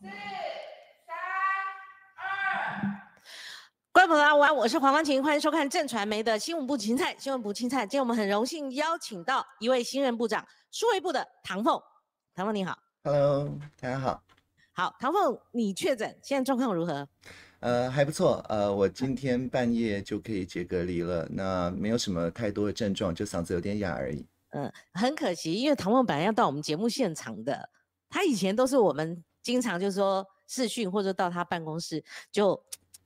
四三二，观众朋友们，我是黄光琴，欢迎收看正传媒的《新闻部青菜》。新闻部青菜，今天我们很荣幸邀请到一位新任部长，数位部的唐凤。唐凤你好，Hello，大家好。好，唐凤你确诊，现在状况如何？呃，还不错。呃，我今天半夜就可以解隔离了，那没有什么太多的症状，就嗓子有点哑而已。嗯，很可惜，因为唐凤本来要到我们节目现场的，他以前都是我们。经常就是说视讯，或者到他办公室，就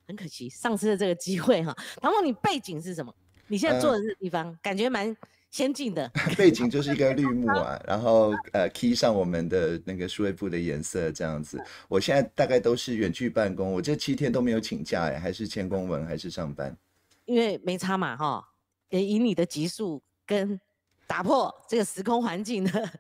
很可惜，丧失了这个机会哈。然后你背景是什么？你现在坐的这地方，感觉蛮先进的。背景就是一个绿 幕啊，然后呃，y 上我们的那个数位部的颜色这样子。我现在大概都是远距办公，我这七天都没有请假，哎，还是签公文，还是上班。因为没差嘛哈，以你的级速跟打破这个时空环境的。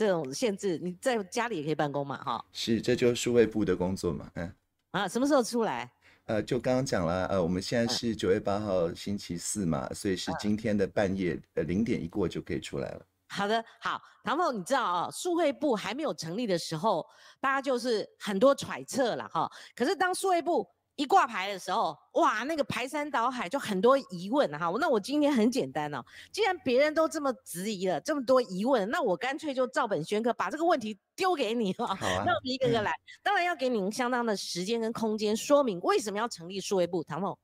这种限制，你在家里也可以办公嘛，哈。是，这就是数位部的工作嘛，嗯。啊，什么时候出来？呃，就刚刚讲了，呃，我们现在是九月八号星期四嘛，所以是今天的半夜，呃，零点一过就可以出来了。好的，好，唐总，你知道哦，数位部还没有成立的时候，大家就是很多揣测了哈。可是当数位部一挂牌的时候，哇，那个排山倒海就很多疑问哈。那我今天很简单哦，既然别人都这么质疑了，这么多疑问，那我干脆就照本宣科，把这个问题丢给你哈。好，那我们一个个来，当然要给你相当的时间跟空间，说明为什么要成立数位部，唐总。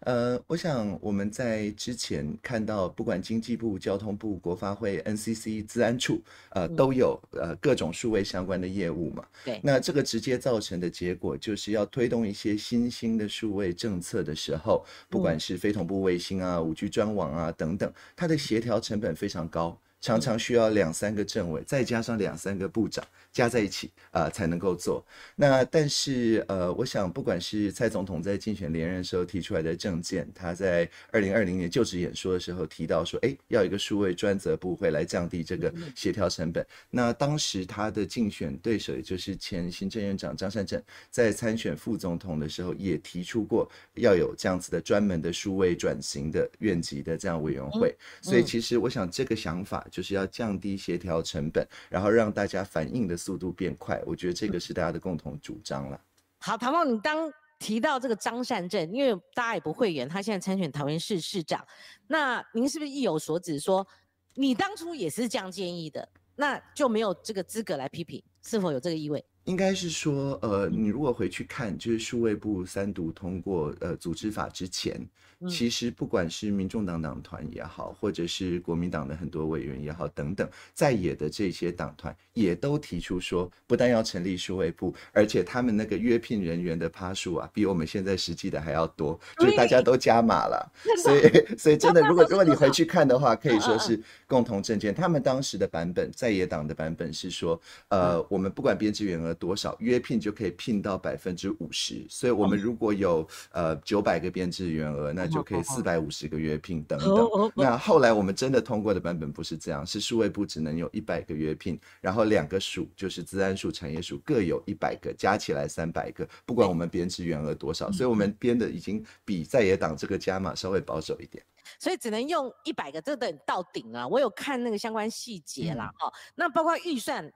呃，我想我们在之前看到，不管经济部、交通部、国发会、NCC、治安处，呃，都有呃各种数位相关的业务嘛。对，那这个直接造成的结果就是要推动一些新兴的数位政策的时候，不管是非同步卫星啊、五 G 专网啊等等，它的协调成本非常高。常常需要两三个政委，再加上两三个部长加在一起啊，才能够做。那但是呃，我想不管是蔡总统在竞选连任时候提出来的政见，他在二零二零年就职演说的时候提到说，哎，要一个数位专责部会来降低这个协调成本。那当时他的竞选对手，也就是前行政院长张善政，在参选副总统的时候也提出过要有这样子的专门的数位转型的院级的这样委员会。所以其实我想这个想法。就是要降低协调成本，然后让大家反应的速度变快。我觉得这个是大家的共同主张了。好，唐茂，你当提到这个张善政，因为大家也不会员，他现在参选桃园市市长，那您是不是意有所指，说你当初也是这样建议的，那就没有这个资格来批评，是否有这个意味？应该是说，呃，你如果回去看，就是数位部三读通过呃组织法之前，其实不管是民众党党团也好，或者是国民党的很多委员也好，等等在野的这些党团也都提出说，不但要成立数位部，而且他们那个约聘人员的趴数啊，比我们现在实际的还要多，就大家都加码了。所以所以真的，如果如果你回去看的话，可以说是共同证件。他们当时的版本，在野党的版本是说，呃，我们不管编制员额。多少约聘就可以聘到百分之五十，所以我们如果有呃九百个编制员额，那就可以四百五十个约聘等等。那后来我们真的通过的版本不是这样，是数位部只能有一百个约聘，然后两个数就是自然数、产业数各有一百个，加起来三百个，不管我们编制员额多少，所以我们编的已经比在野党这个加码稍微保守一点。所以只能用一百个，这等到顶啊！我有看那个相关细节啦，哈，那包括预算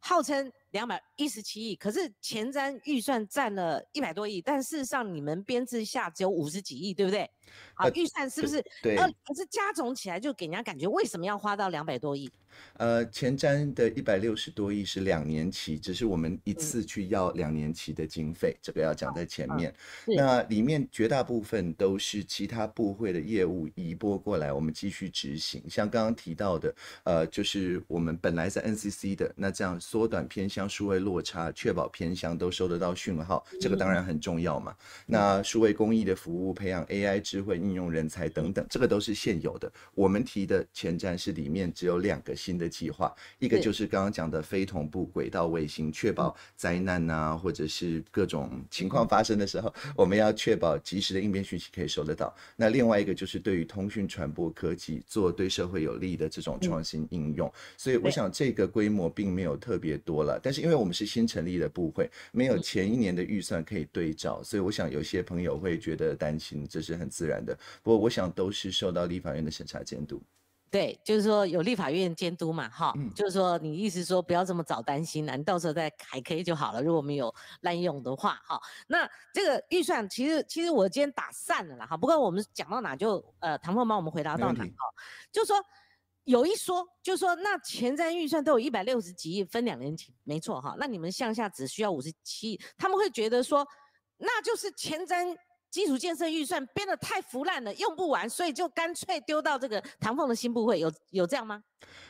号称。两百一十七亿，可是前瞻预算占了一百多亿，但事实上你们编制下只有五十几亿，对不对？啊，预算是不是？对，可是加总起来就给人家感觉为什么要花到两百多亿？呃，前瞻的一百六十多亿是两年期，只是我们一次去要两年期的经费，这个要讲在前面。那里面绝大部分都是其他部会的业务移拨过来，我们继续执行。像刚刚提到的，呃，就是我们本来在 NCC 的，那这样缩短偏向。数位落差，确保偏乡都收得到讯号，这个当然很重要嘛。那数位公益的服务，培养 AI 智慧应用人才等等，这个都是现有的。我们提的前瞻是里面只有两个新的计划，一个就是刚刚讲的非同步轨道卫星，确保灾难啊或者是各种情况发生的时候，我们要确保及时的应变讯息可以收得到。那另外一个就是对于通讯传播科技做对社会有利的这种创新应用。所以我想这个规模并没有特别多了。但是因为我们是新成立的部会，没有前一年的预算可以对照，所以我想有些朋友会觉得担心，这是很自然的。不过我想都是受到立法院的审查监督。对，就是说有立法院监督嘛，哈，就是说你意思说不要这么早担心了，你到时候再还可以就好了。如果我们有滥用的话，哈，那这个预算其实其实我今天打散了啦，哈。不过我们讲到哪就呃，唐凤帮我们回答到哪，哈，就说。有一说，就是说那前瞻预算都有一百六十几亿，分两年起，没错哈。那你们向下只需要五十七亿，他们会觉得说，那就是前瞻基础建设预算编的太腐烂了，用不完，所以就干脆丢到这个唐凤的新部会有有这样吗？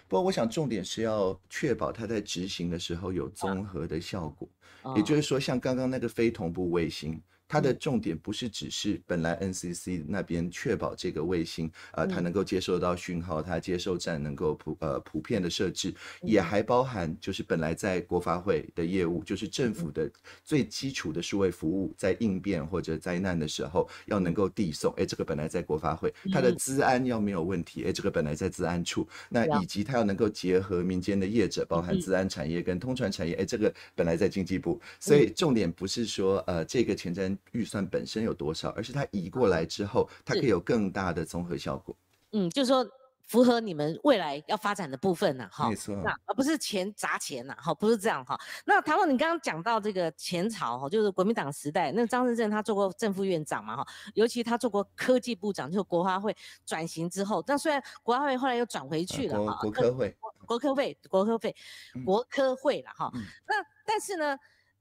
不，我想重点是要确保它在执行的时候有综合的效果，也就是说，像刚刚那个非同步卫星。它的重点不是只是本来 NCC 那边确保这个卫星，呃，它能够接受到讯号，它接收站能够普呃普遍的设置，也还包含就是本来在国发会的业务，就是政府的最基础的数位服务，在应变或者灾难的时候要能够递送，哎，这个本来在国发会，它的资安要没有问题，哎，这个本来在资安处，那以及它要能够结合民间的业者，包含资安产业跟通传产业，哎，这个本来在经济部，所以重点不是说呃这个前瞻。预算本身有多少，而是它移过来之后，它可以有更大的综合效果。嗯，就是说符合你们未来要发展的部分呐，哈。没错。那而不是钱砸钱呐，哈，不是这样哈。那唐总，你刚刚讲到这个前朝哈，就是国民党时代，那张正正他做过正副院长嘛，哈，尤其他做过科技部长，就国发会转型之后，那虽然国发会后来又转回去了，国科会。国科会，国科会，国科会了哈。那但是呢？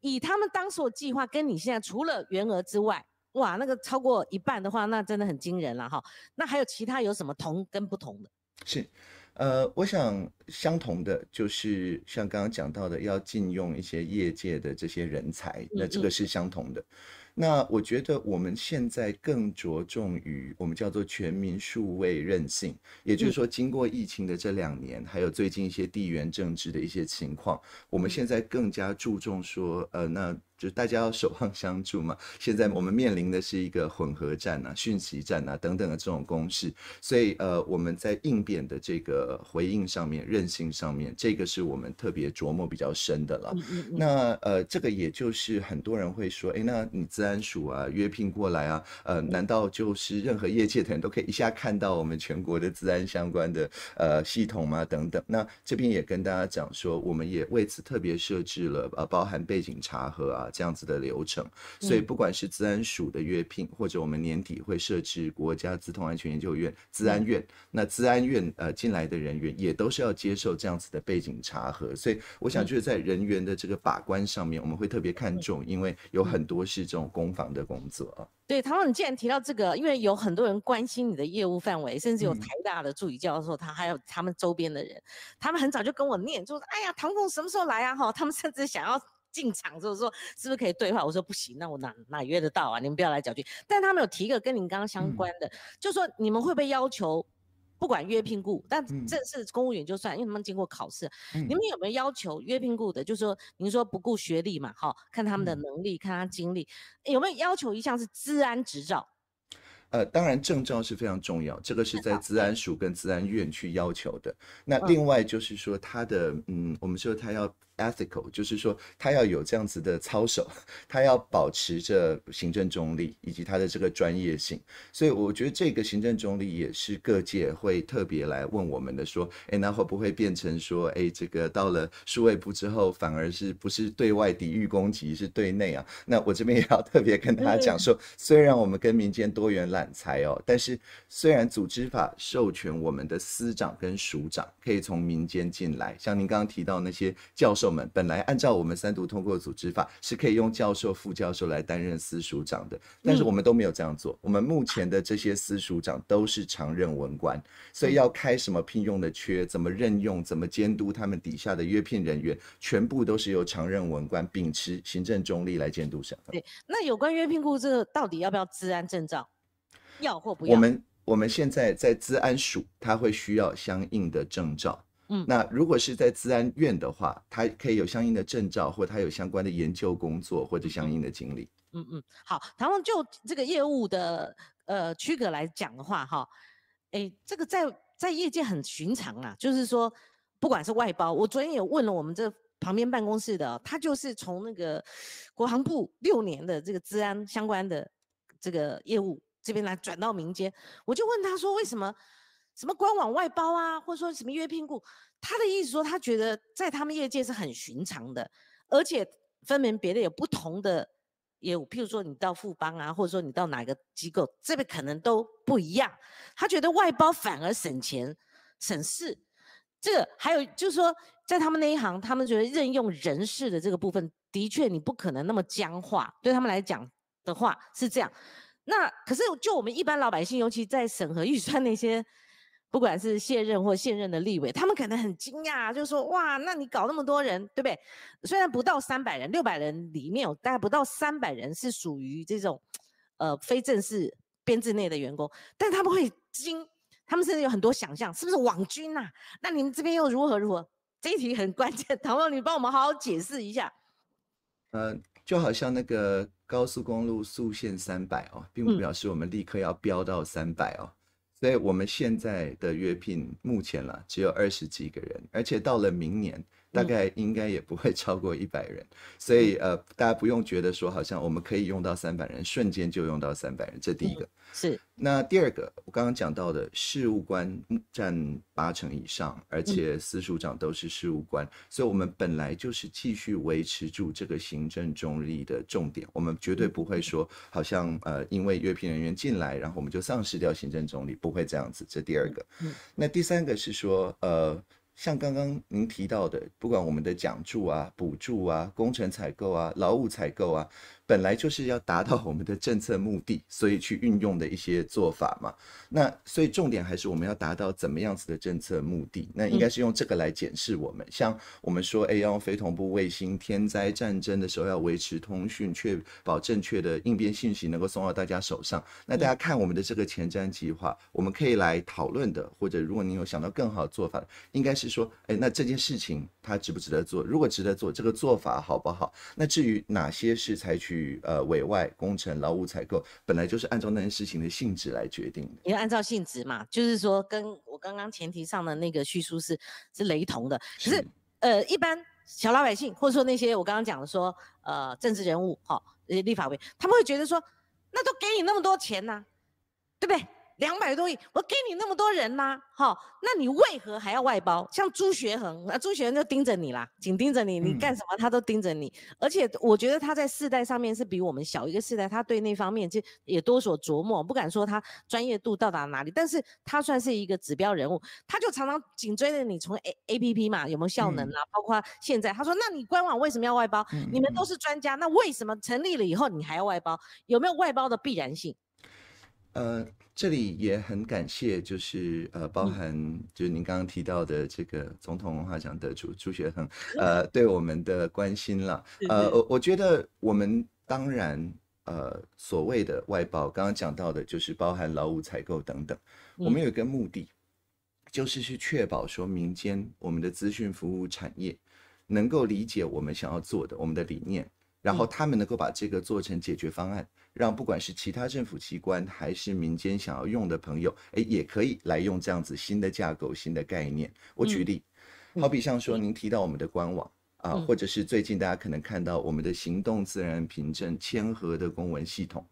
以他们当时的计划，跟你现在除了原额之外，哇，那个超过一半的话，那真的很惊人了哈。那还有其他有什么同跟不同的？是，呃，我想相同的就是像刚刚讲到的，要禁用一些业界的这些人才，那这个是相同的。那我觉得我们现在更着重于我们叫做全民数位韧性，也就是说，经过疫情的这两年，还有最近一些地缘政治的一些情况，我们现在更加注重说，呃，那。就是大家要守望相助嘛。现在我们面临的是一个混合战呐、讯息战呐等等的这种攻势，所以呃，我们在应变的这个回应上面、韧性上面，这个是我们特别琢磨比较深的了。那呃，这个也就是很多人会说，哎，那你治安署啊约聘过来啊，呃，难道就是任何业界的人都可以一下看到我们全国的治安相关的呃系统吗？等等。那这边也跟大家讲说，我们也为此特别设置了呃，包含背景查核啊。这样子的流程，所以不管是自安署的约聘，或者我们年底会设置国家资通安全研究院（治安院），那治安院呃进来的人员也都是要接受这样子的背景查核。所以我想就是在人员的这个把关上面，我们会特别看重，因为有很多是这种攻防的工作。对，唐总，你既然提到这个，因为有很多人关心你的业务范围，甚至有台大的助理教授，他还有他们周边的人，他们很早就跟我念，就说：“哎呀，唐总什么时候来啊？”哈，他们甚至想要。进场之后说，是不是可以对话？我说不行，那我哪哪约得到啊？你们不要来搅局。但他们有提一个跟您刚刚相关的，就说你们会不会要求，不管约聘雇，但正式公务员就算，因为他们经过考试，你们有没有要求约聘雇的？就说您说不顾学历嘛，哈，看他们的能力，看他经历，有没有要求一项是治安执照？呃，当然证照是非常重要，这个是在治安署跟治安院去要求的。那另外就是说，他的嗯，我们说他要。ethical 就是说他要有这样子的操守，他要保持着行政中立以及他的这个专业性。所以我觉得这个行政总理也是各界会特别来问我们的，说：哎，那会不会变成说，哎，这个到了数位部之后，反而是不是对外抵御攻击，是对内啊？那我这边也要特别跟大家讲说，虽然我们跟民间多元揽才哦，但是虽然组织法授权我们的司长跟署长可以从民间进来，像您刚刚提到那些教授。我们本来按照我们三读通过组织法是可以用教授、副教授来担任司署长的，但是我们都没有这样做。我们目前的这些司署长都是常任文官，所以要开什么聘用的缺，怎么任用，怎么监督他们底下的约聘人员，全部都是由常任文官秉持行政中立来监督审核。对，那有关约聘故这到底要不要治安证照？要或不要？我们我们现在在治安署，它会需要相应的证照。嗯，那如果是在治安院的话，他可以有相应的证照，或他有相关的研究工作，或者相应的经历。嗯嗯，好，然后就这个业务的呃区隔来讲的话，哈，哎，这个在在业界很寻常啊，就是说，不管是外包，我昨天也问了我们这旁边办公室的，他就是从那个国航部六年的这个治安相关的这个业务这边来转到民间，我就问他说为什么。什么官网外包啊，或者说什么约聘雇，他的意思说他觉得在他们业界是很寻常的，而且分明别的有不同的业务，譬如说你到富邦啊，或者说你到哪个机构，这个可能都不一样。他觉得外包反而省钱省事，这个还有就是说在他们那一行，他们觉得任用人事的这个部分的确你不可能那么僵化，对他们来讲的话是这样。那可是就我们一般老百姓，尤其在审核预算那些。不管是卸任或现任的立委，他们可能很惊讶，就说：“哇，那你搞那么多人，对不对？虽然不到三百人，六百人里面有大概不到三百人是属于这种，呃，非正式编制内的员工，但是他们会惊，他们甚至有很多想象，是不是网军呐？那你们这边又如何如何？这一题很关键，唐总，你帮我们好好解释一下。呃，就好像那个高速公路速限三百哦，并不表示我们立刻要飙到三百哦。”所以我们现在的约聘目前了只有二十几个人，而且到了明年。大概应该也不会超过一百人，所以呃，大家不用觉得说好像我们可以用到三百人，瞬间就用到三百人。这第一个是。那第二个，我刚刚讲到的事务官占八成以上，而且司署长都是事务官，所以我们本来就是继续维持住这个行政中立的重点，我们绝对不会说好像呃，因为越聘人员进来，然后我们就丧失掉行政中立，不会这样子。这第二个。那第三个是说呃。像刚刚您提到的，不管我们的奖助啊、补助啊、工程采购啊、劳务采购啊。本来就是要达到我们的政策目的，所以去运用的一些做法嘛。那所以重点还是我们要达到怎么样子的政策目的。那应该是用这个来检视我们。像我们说，哎，要用非同步卫星、天灾、战争的时候要维持通讯，确保正确的应变信息能够送到大家手上。那大家看我们的这个前瞻计划，我们可以来讨论的，或者如果您有想到更好的做法，应该是说，哎，那这件事情它值不值得做？如果值得做，这个做法好不好？那至于哪些是采取。与呃委外工程劳务采购本来就是按照那件事情的性质来决定的，因为按照性质嘛，就是说跟我刚刚前提上的那个叙述是是雷同的。可是呃，一般小老百姓或者说那些我刚刚讲的说呃政治人物哈，呃立法委，他们会觉得说，那都给你那么多钱呢，对不对？两百多亿，我给你那么多人啦，好，那你为何还要外包？像朱学恒啊，朱学恒就盯着你啦，紧盯着你，你干什么他都盯着你。而且我觉得他在世代上面是比我们小一个世代，他对那方面就也多所琢磨，不敢说他专业度到达哪里，但是他算是一个指标人物，他就常常紧追着你从 A A P P 嘛，有没有效能啊？包括现在他说，那你官网为什么要外包？你们都是专家，那为什么成立了以后你还要外包？有没有外包的必然性？呃。这里也很感谢，就是呃，包含就是您刚刚提到的这个总统文化奖得主朱学恒，呃，对我们的关心了。呃，我我觉得我们当然呃所谓的外包，刚刚讲到的就是包含劳务采购等等，我们有一个目的，就是去确保说民间我们的资讯服务产业能够理解我们想要做的我们的理念，然后他们能够把这个做成解决方案。让不管是其他政府机关还是民间想要用的朋友，哎，也可以来用这样子新的架构、新的概念。我举例，好比像说您提到我们的官网啊，或者是最近大家可能看到我们的行动自然凭证签合的公文系统，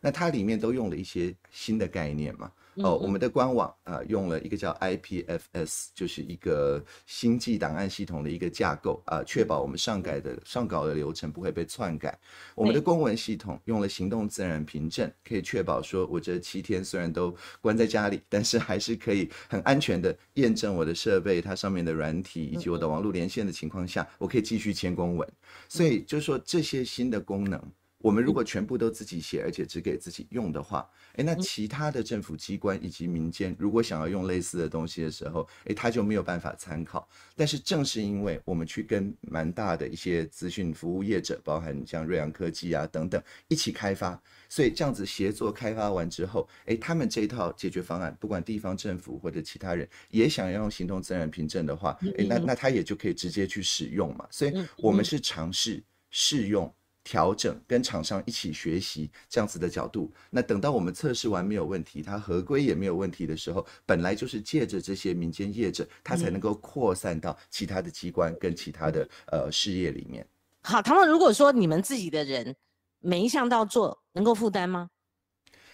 那它里面都用了一些新的概念嘛。哦，我们的官网啊，用了一个叫 IPFS，就是一个星际档案系统的一个架构啊，确保我们上改的上稿的流程不会被篡改。我们的公文系统用了行动自然凭证，可以确保说我这七天虽然都关在家里，但是还是可以很安全的验证我的设备，它上面的软体以及我的网络连线的情况下，我可以继续签公文。所以就是说这些新的功能。我们如果全部都自己写，而且只给自己用的话，诶，那其他的政府机关以及民间如果想要用类似的东西的时候，诶，他就没有办法参考。但是正是因为我们去跟蛮大的一些资讯服务业者，包含像瑞阳科技啊等等一起开发，所以这样子协作开发完之后，诶，他们这一套解决方案，不管地方政府或者其他人也想要用行动自然凭证的话，诶，那那他也就可以直接去使用嘛。所以我们是尝试试用。调整跟厂商一起学习这样子的角度，那等到我们测试完没有问题，它合规也没有问题的时候，本来就是借着这些民间业者，它才能够扩散到其他的机关跟其他的呃事业里面。好，他们如果说你们自己的人每一项都要做，能够负担吗？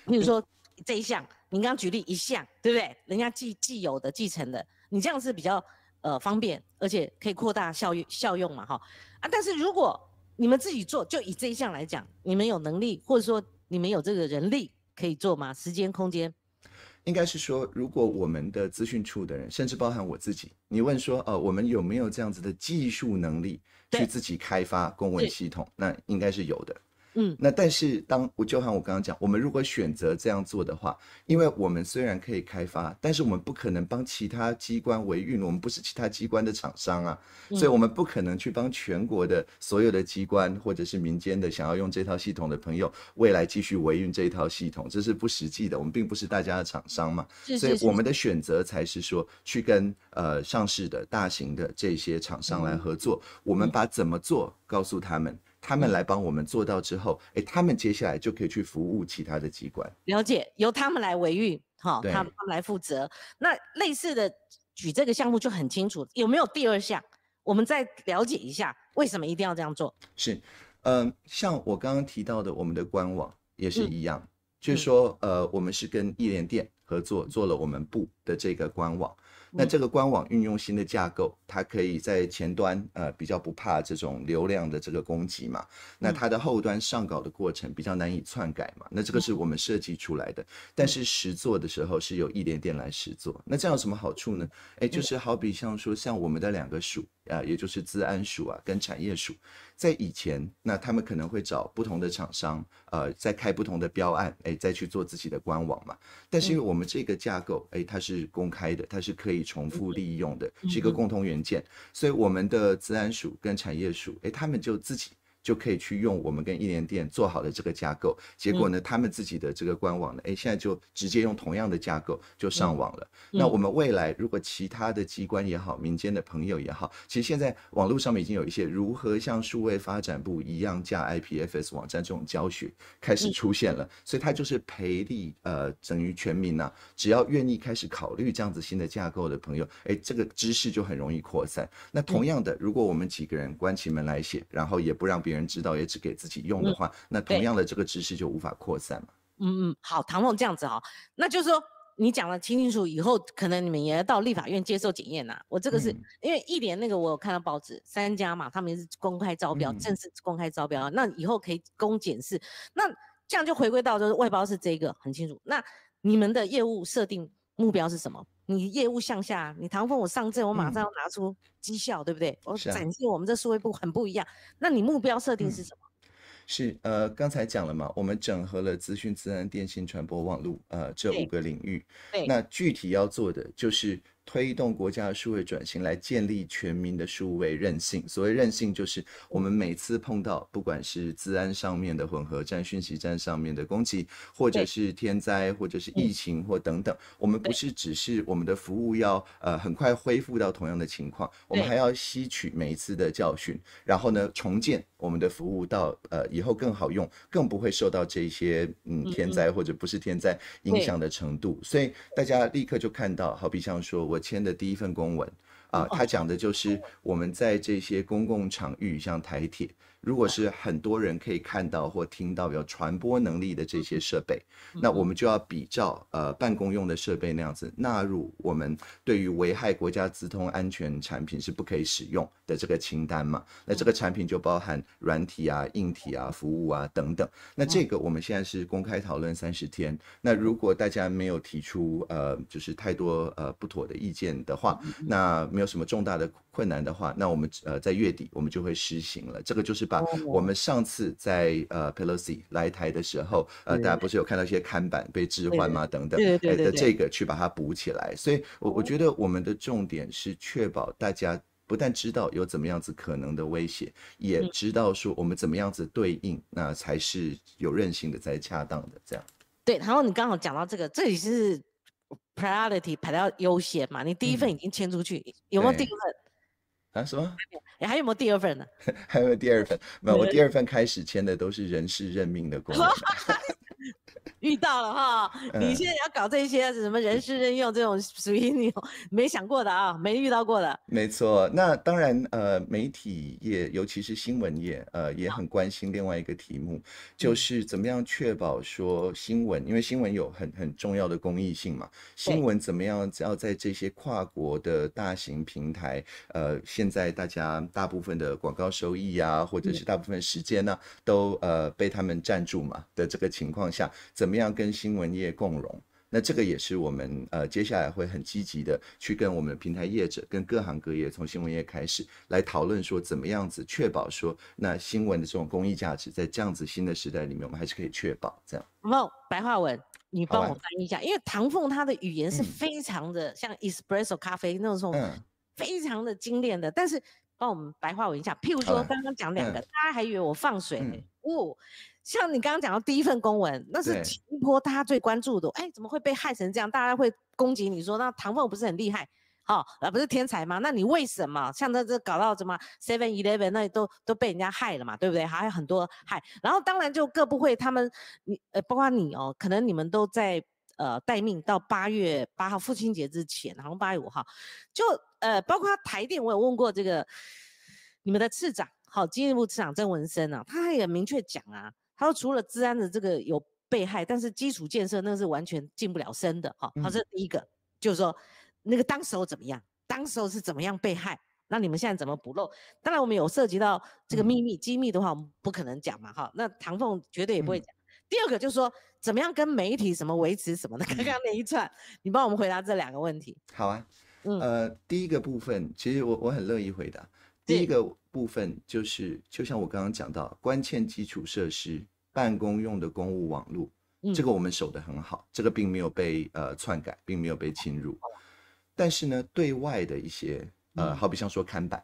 比如说这一项，您刚刚举例一项，对不对？人家既既有的、继承的，你这样是比较呃方便，而且可以扩大效效用嘛，哈啊，但是如果你们自己做，就以这一项来讲，你们有能力，或者说你们有这个人力可以做吗？时间、空间，应该是说，如果我们的资讯处的人，甚至包含我自己，你问说，呃，我们有没有这样子的技术能力去自己开发公文系统？那应该是有的。嗯，那但是当我就像我刚刚讲，我们如果选择这样做的话，因为我们虽然可以开发，但是我们不可能帮其他机关维运，我们不是其他机关的厂商啊，所以我们不可能去帮全国的所有的机关或者是民间的想要用这套系统的朋友，未来继续维运这一套系统，这是不实际的，我们并不是大家的厂商嘛，所以我们的选择才是说去跟呃上市的大型的这些厂商来合作，我们把怎么做告诉他们。他们来帮我们做到之后，哎，他们接下来就可以去服务其他的机关。了解，由他们来维运，好，他们来负责。那类似的，举这个项目就很清楚，有没有第二项？我们再了解一下，为什么一定要这样做？是，嗯，像我刚刚提到的，我们的官网也是一样，就是说，呃，我们是跟易联电合作做了我们部的这个官网。那这个官网运用新的架构，它可以在前端呃比较不怕这种流量的这个攻击嘛。那它的后端上稿的过程比较难以篡改嘛。那这个是我们设计出来的，但是实做的时候是有一点点来实做。那这样有什么好处呢？诶，就是好比像说像我们的两个鼠啊，也就是自安鼠啊跟产业鼠。在以前，那他们可能会找不同的厂商，呃，再开不同的标案，哎，再去做自己的官网嘛。但是因为我们这个架构，哎，它是公开的，它是可以重复利用的，是一个共同元件，所以我们的自然数跟产业数，哎，他们就自己。就可以去用我们跟一联店做好的这个架构，结果呢，他们自己的这个官网呢，哎，现在就直接用同样的架构就上网了。那我们未来如果其他的机关也好，民间的朋友也好，其实现在网络上面已经有一些如何像数位发展部一样架 IPFS 网站这种教学开始出现了，所以它就是培力，呃，等于全民呢，只要愿意开始考虑这样子新的架构的朋友，哎，这个知识就很容易扩散。那同样的，如果我们几个人关起门来写，然后也不让别人。人知道也只给自己用的话，那同样的这个知识就无法扩散嘛。嗯嗯，好，唐凤这样子哦，那就是说你讲的清清楚以后，可能你们也要到立法院接受检验呐。我这个是因为一连那个我有看到报纸三家嘛，他们是公开招标，正式公开招标，那以后可以公检视。那这样就回归到就是外包是这个很清楚。那你们的业务设定目标是什么？你业务向下，你唐峰我上阵，我马上要拿出绩效，对不对？我展示我们这数位部很不一样。那你目标设定是什么？是呃，刚才讲了嘛，我们整合了资讯、自然、电信、传播、网络，呃，这五个领域。对，那具体要做的就是。推动国家的数位转型，来建立全民的数位韧性。所谓韧性，就是我们每次碰到，不管是治安上面的混合战、讯息战上面的攻击，或者是天灾，或者是疫情或等等，我们不是只是我们的服务要呃很快恢复到同样的情况，我们还要吸取每一次的教训，然后呢，重建我们的服务到呃以后更好用，更不会受到这些嗯天灾或者不是天灾影响的程度。所以大家立刻就看到，好比像说我。签的第一份公文啊，他讲的就是我们在这些公共场域，像台铁。如果是很多人可以看到或听到有传播能力的这些设备，那我们就要比照呃办公用的设备那样子纳入我们对于危害国家资通安全产品是不可以使用的这个清单嘛？那这个产品就包含软体啊、硬体啊、服务啊等等。那这个我们现在是公开讨论三十天。那如果大家没有提出呃就是太多呃不妥的意见的话，那没有什么重大的。困难的话，那我们呃在月底我们就会实行了。这个就是把我们上次在呃 Pelosi 来台的时候，呃大家不是有看到一些看板被置换吗？等等的这个去把它补起来。所以，我我觉得我们的重点是确保大家不但知道有怎么样子可能的威胁，也知道说我们怎么样子对应，那才是有韧性的，才恰当的这样。对，然后你刚好讲到这个，这里是 priority 排到优先嘛？你第一份已经签出去，有没有第二份？啊，什么？你还有没有第二份呢？还有没有第二份？没有，我第二份开始签的都是人事任命的公作。遇到了哈，你现在要搞这些什么人事任用，这种属于你没想过的啊，没遇到过的。没错，那当然呃，媒体业尤其是新闻业，呃，也很关心另外一个题目，就是怎么样确保说新闻，因为新闻有很很重要的公益性嘛，新闻怎么样只要在这些跨国的大型平台，呃，现在大家大部分的广告收益啊，或者是大部分时间呢，都呃被他们占住嘛的这个情况下怎？怎么样跟新闻业共融？那这个也是我们呃接下来会很积极的去跟我们平台业者、跟各行各业，从新闻业开始来讨论，说怎么样子确保说那新闻的这种公益价值，在这样子新的时代里面，我们还是可以确保这样。白话文，你帮我翻译一下，因为唐凤他的语言是非常的像 Espresso 咖啡那种，非常的精炼的，但是帮我们白话文一下。譬如说刚刚讲两个，大家还以为我放水呢。像你刚刚讲到第一份公文，那是新波大家最关注的。哎，怎么会被害成这样？大家会攻击你说，那唐凤不是很厉害？好，啊，不是天才吗？那你为什么像那这搞到什么 Seven Eleven 那都都被人家害了嘛？对不对？还有很多害。然后当然就各部会他们，你呃，包括你哦，可能你们都在呃待命到八月八号父亲节之前，好像八月五号，就呃，包括台电，我有问过这个你们的次长，好，经济部次长郑文生啊，他也明确讲啊。他说：“除了治安的这个有被害，但是基础建设那是完全进不了身的哈。他说第一个就是说，那个当时候怎么样，当时候是怎么样被害，那你们现在怎么补漏？当然，我们有涉及到这个秘密机密的话，我们不可能讲嘛哈。那唐凤绝对也不会讲。第二个就是说，怎么样跟媒体什么维持什么的，刚刚那一串，你帮我们回答这两个问题。好啊，嗯，呃，第一个部分，其实我我很乐意回答。第一个。”部分就是，就像我刚刚讲到，关键基础设施办公用的公务网络，这个我们守得很好，这个并没有被呃篡改，并没有被侵入。但是呢，对外的一些呃，好比像说看板，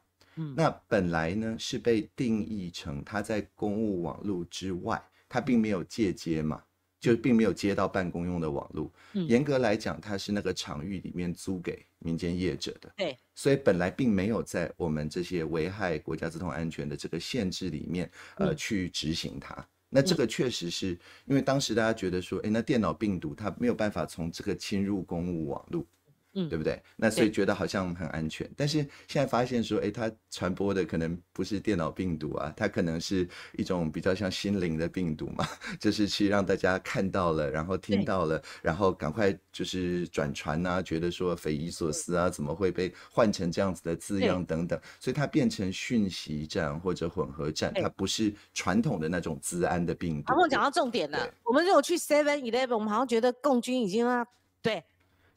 那本来呢是被定义成它在公务网络之外，它并没有借接嘛。就并没有接到办公用的网络，严格来讲，它是那个场域里面租给民间业者的，对，所以本来并没有在我们这些危害国家资通安全的这个限制里面，呃，去执行它。那这个确实是因为当时大家觉得说，哎，那电脑病毒它没有办法从这个侵入公务网络。嗯，对不对？那所以觉得好像很安全，但是现在发现说，哎，它传播的可能不是电脑病毒啊，它可能是一种比较像心灵的病毒嘛，就是去让大家看到了，然后听到了，然后赶快就是转传呐，觉得说匪夷所思啊，怎么会被换成这样子的字样等等，所以它变成讯息战或者混合战，它不是传统的那种治安的病毒。然后讲到重点了，我们如果去 Seven Eleven，我们好像觉得共军已经啊，对。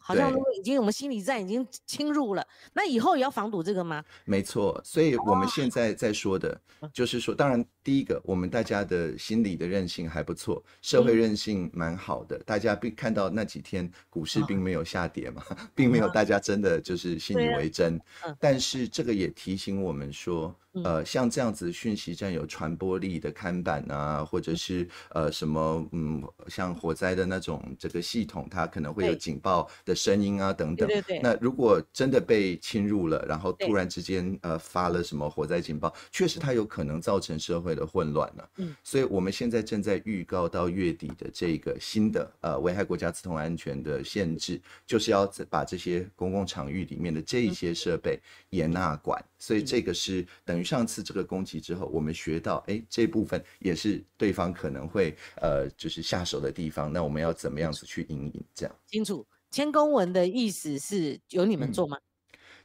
好像已经我们心理战已经侵入了，那以后也要防堵这个吗？没错，所以我们现在在说的就是说，当然第一个我们大家的心理的韧性还不错，社会韧性蛮好的，大家并看到那几天股市并没有下跌嘛，并没有大家真的就是信以为真，但是这个也提醒我们说。呃，像这样子讯息占有传播力的看板啊，或者是呃什么嗯，像火灾的那种这个系统，它可能会有警报的声音啊等等。对对。那如果真的被侵入了，然后突然之间呃发了什么火灾警报，确实它有可能造成社会的混乱了。嗯。所以我们现在正在预告到月底的这个新的呃危害国家自动安全的限制，就是要把这些公共场域里面的这一些设备也纳管。所以这个是等于。上次这个攻击之后，我们学到，哎，这部分也是对方可能会呃，就是下手的地方。那我们要怎么样子去这样？清楚，签公文的意思是由你们做吗？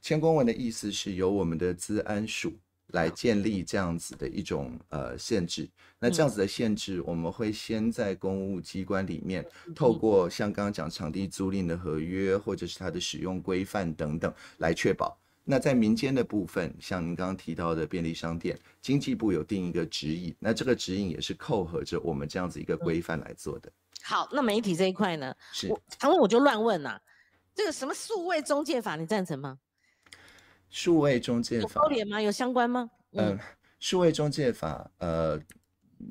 签公文的意思是由我们的治安署来建立这样子的一种呃限制。那这样子的限制，我们会先在公务机关里面，透过像刚刚讲场地租赁的合约，或者是它的使用规范等等，来确保。那在民间的部分，像您刚刚提到的便利商店，经济部有定一个指引，那这个指引也是扣合着我们这样子一个规范来做的。好，那媒体这一块呢？我他问我就乱问呐，这个什么数位中介法，你赞成吗？数位中介法有吗？有相关吗？嗯，数位中介法，呃，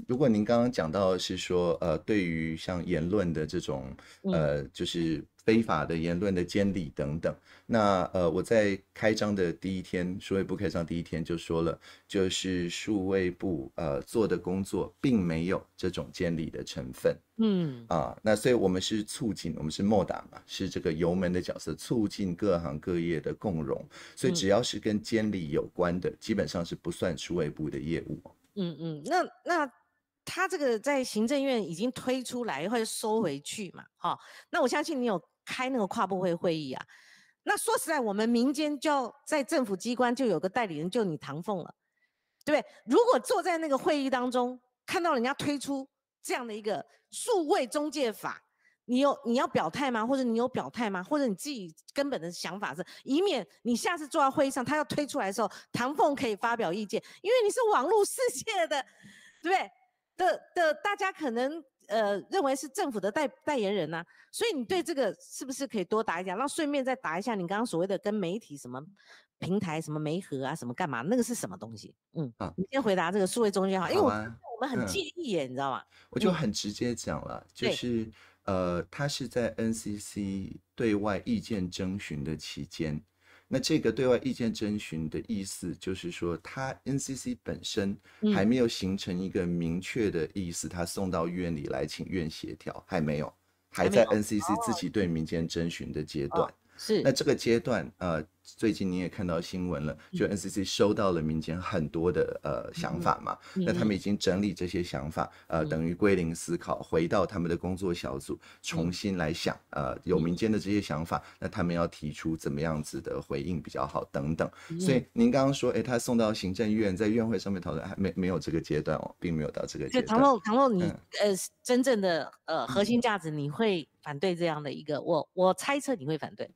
如果您刚刚讲到是说，呃，对于像言论的这种，呃，就是。非法的言论的监理等等，那呃，我在开张的第一天，数位部开张第一天就说了，就是数位部呃做的工作并没有这种监理的成分，嗯啊，那所以我们是促进，我们是莫打嘛，是这个油门的角色，促进各行各业的共荣，所以只要是跟监理有关的，基本上是不算数位部的业务。嗯嗯，那那他这个在行政院已经推出来，会收回去嘛？哈，那我相信你有。开那个跨部会会议啊，那说实在，我们民间就在政府机关就有个代理人，就你唐凤了，对不对？如果坐在那个会议当中，看到人家推出这样的一个数位中介法，你有你要表态吗？或者你有表态吗？或者你自己根本的想法是，以免你下次坐在会议上，他要推出来的时候，唐凤可以发表意见，因为你是网络世界的，对不对？的的，大家可能。呃，认为是政府的代代言人呢，所以你对这个是不是可以多答一下？让顺便再答一下你刚刚所谓的跟媒体什么平台、什么媒合啊、什么干嘛？那个是什么东西？嗯啊，你先回答这个数位中间好，因为我们很介意耶，你知道吗？我就很直接讲了，就是呃，他是在 NCC 对外意见征询的期间。那这个对外意见征询的意思，就是说，他 NCC 本身还没有形成一个明确的意思，他送到院里来请院协调，还没有，还在 NCC 自己对民间征询的阶段。是，那这个阶段，呃。最近你也看到新闻了，就 NCC 收到了民间很多的呃想法嘛，那他们已经整理这些想法，呃，等于归零思考，回到他们的工作小组重新来想，呃，有民间的这些想法，那他们要提出怎么样子的回应比较好等等。所以您刚刚说，哎，他送到行政院，在院会上面讨论，还没没有这个阶段哦，并没有到这个阶段。唐倘若倘若你呃真正的呃核心价值，你会反对这样的一个，我我猜测你会反对。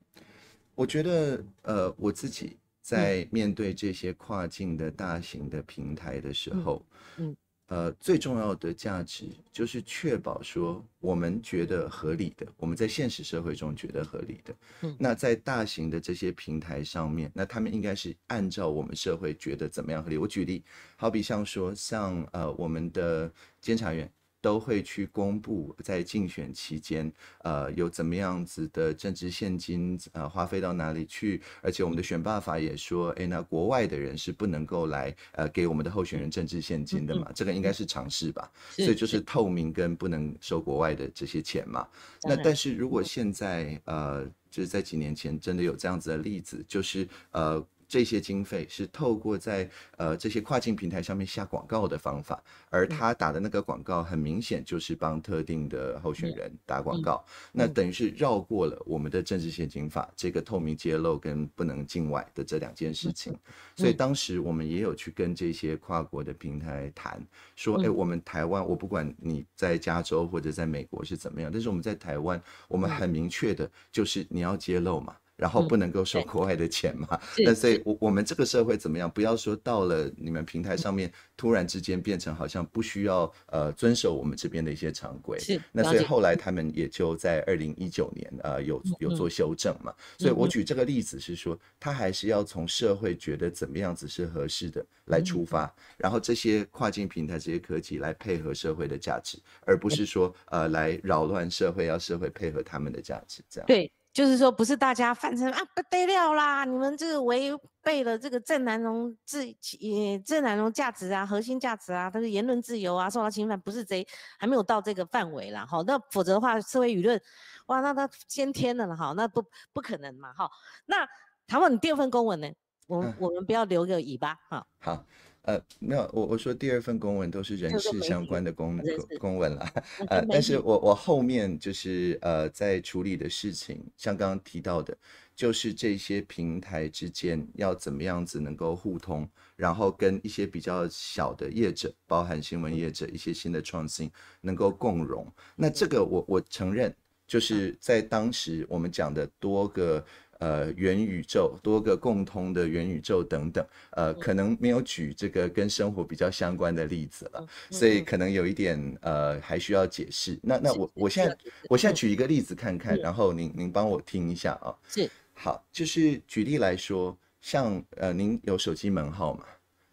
我觉得，呃，我自己在面对这些跨境的大型的平台的时候，嗯，呃，最重要的价值就是确保说我们觉得合理的，我们在现实社会中觉得合理的，那在大型的这些平台上面，那他们应该是按照我们社会觉得怎么样合理。我举例，好比像说，像呃，我们的监察员。都会去公布在竞选期间，呃，有怎么样子的政治现金，呃，花费到哪里去？而且我们的选罢法也说，哎，那国外的人是不能够来呃给我们的候选人政治现金的嘛？这个应该是常识吧？所以就是透明跟不能收国外的这些钱嘛。那但是如果现在呃就是在几年前真的有这样子的例子，就是呃。这些经费是透过在呃这些跨境平台上面下广告的方法，而他打的那个广告很明显就是帮特定的候选人打广告，那等于是绕过了我们的政治献金法这个透明揭露跟不能境外的这两件事情。所以当时我们也有去跟这些跨国的平台谈，说，哎，我们台湾，我不管你在加州或者在美国是怎么样，但是我们在台湾，我们很明确的就是你要揭露嘛。然后不能够收国外的钱嘛？那所以，我我们这个社会怎么样？不要说到了你们平台上面，突然之间变成好像不需要呃遵守我们这边的一些常规。是。那所以后来他们也就在二零一九年呃有有做修正嘛。所以我举这个例子是说，他还是要从社会觉得怎么样子是合适的来出发，然后这些跨境平台这些科技来配合社会的价值，而不是说呃来扰乱社会，要社会配合他们的价值这样。对。就是说，不是大家泛称啊不得了啦，你们这个违背了这个正南荣自己正南荣价值啊，核心价值啊，他的言论自由啊受到侵犯，不是贼还没有到这个范围了哈。那否则的话，社会舆论，哇，那他先天的了哈，那不不可能嘛哈。那唐总，你第二份公文呢？我我们不要留个尾巴哈。好。呃，没有，我我说第二份公文都是人事相关的公公文了，呃，但是我我后面就是呃在处理的事情，像刚刚提到的，就是这些平台之间要怎么样子能够互通，然后跟一些比较小的业者，包含新闻业者一些新的创新能够共融，那这个我我承认，就是在当时我们讲的多个。呃，元宇宙多个共通的元宇宙等等，呃，可能没有举这个跟生活比较相关的例子了，所以可能有一点呃还需要解释。那那我我现在我现在举一个例子看看，然后您您帮我听一下啊。是。好，就是举例来说，像呃，您有手机门号吗？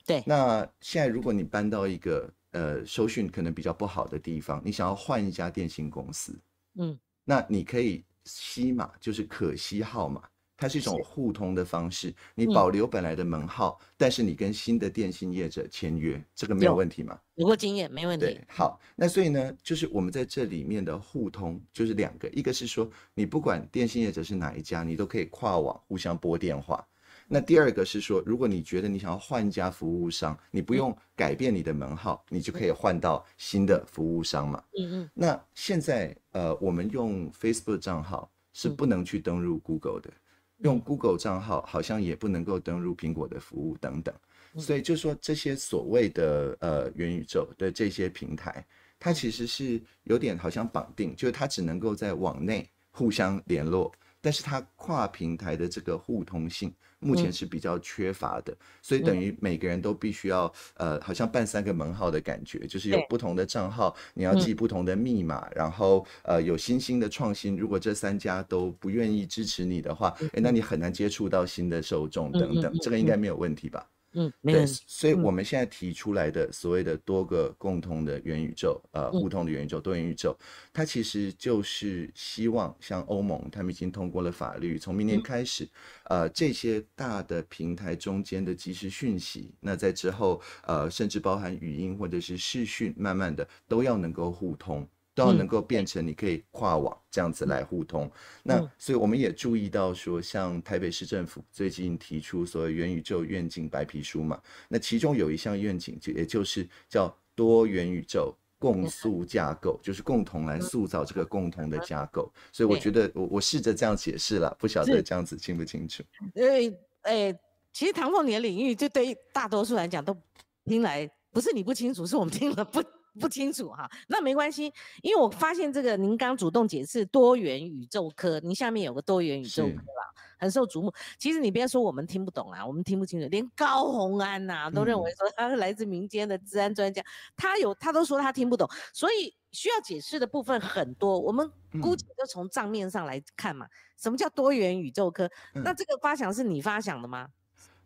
对。那现在如果你搬到一个呃收讯可能比较不好的地方，你想要换一家电信公司，嗯，那你可以吸码，就是可吸号码。它是一种互通的方式，你保留本来的门号，但是你跟新的电信业者签约，这个没有问题吗？有过经验，没问题。对，好，那所以呢，就是我们在这里面的互通就是两个，一个是说你不管电信业者是哪一家，你都可以跨网互相拨电话。那第二个是说，如果你觉得你想要换一家服务商，你不用改变你的门号，你就可以换到新的服务商嘛。嗯嗯。那现在呃，我们用 Facebook 账号是不能去登录 Google 的。用 Google 账号好像也不能够登录苹果的服务等等，所以就说这些所谓的呃元宇宙的这些平台，它其实是有点好像绑定，就是它只能够在网内互相联络。但是它跨平台的这个互通性目前是比较缺乏的，所以等于每个人都必须要呃好像办三个门号的感觉，就是有不同的账号，你要记不同的密码，然后呃有新兴的创新，如果这三家都不愿意支持你的话，哎，那你很难接触到新的受众等等，这个应该没有问题吧？嗯，对，所以我们现在提出来的所谓的多个共同的元宇宙，呃，互通的元宇宙、多元宇宙，它其实就是希望像欧盟，他们已经通过了法律，从明年开始，呃，这些大的平台中间的即时讯息，那在之后，呃，甚至包含语音或者是视讯，慢慢的都要能够互通。都要能够变成你可以跨网这样子来互通，那所以我们也注意到说，像台北市政府最近提出所谓元宇宙愿景白皮书嘛，那其中有一项愿景就也就是叫多元宇宙共塑架构，就是共同来塑造这个共同的架构。所以我觉得我我试着这样解释了，不晓得这样子清不清楚？因为诶，其实唐凤你的领域，就对大多数来讲都听来不是你不清楚，是我们听了不。不清楚哈，那没关系，因为我发现这个您刚主动解释多元宇宙科，您下面有个多元宇宙科啦，很受瞩目。其实你别说我们听不懂啊，我们听不清楚，连高洪安呐都认为说他是来自民间的治安专家，他有他都说他听不懂，所以需要解释的部分很多。我们估计就从账面上来看嘛，什么叫多元宇宙科？那这个发想是你发想的吗？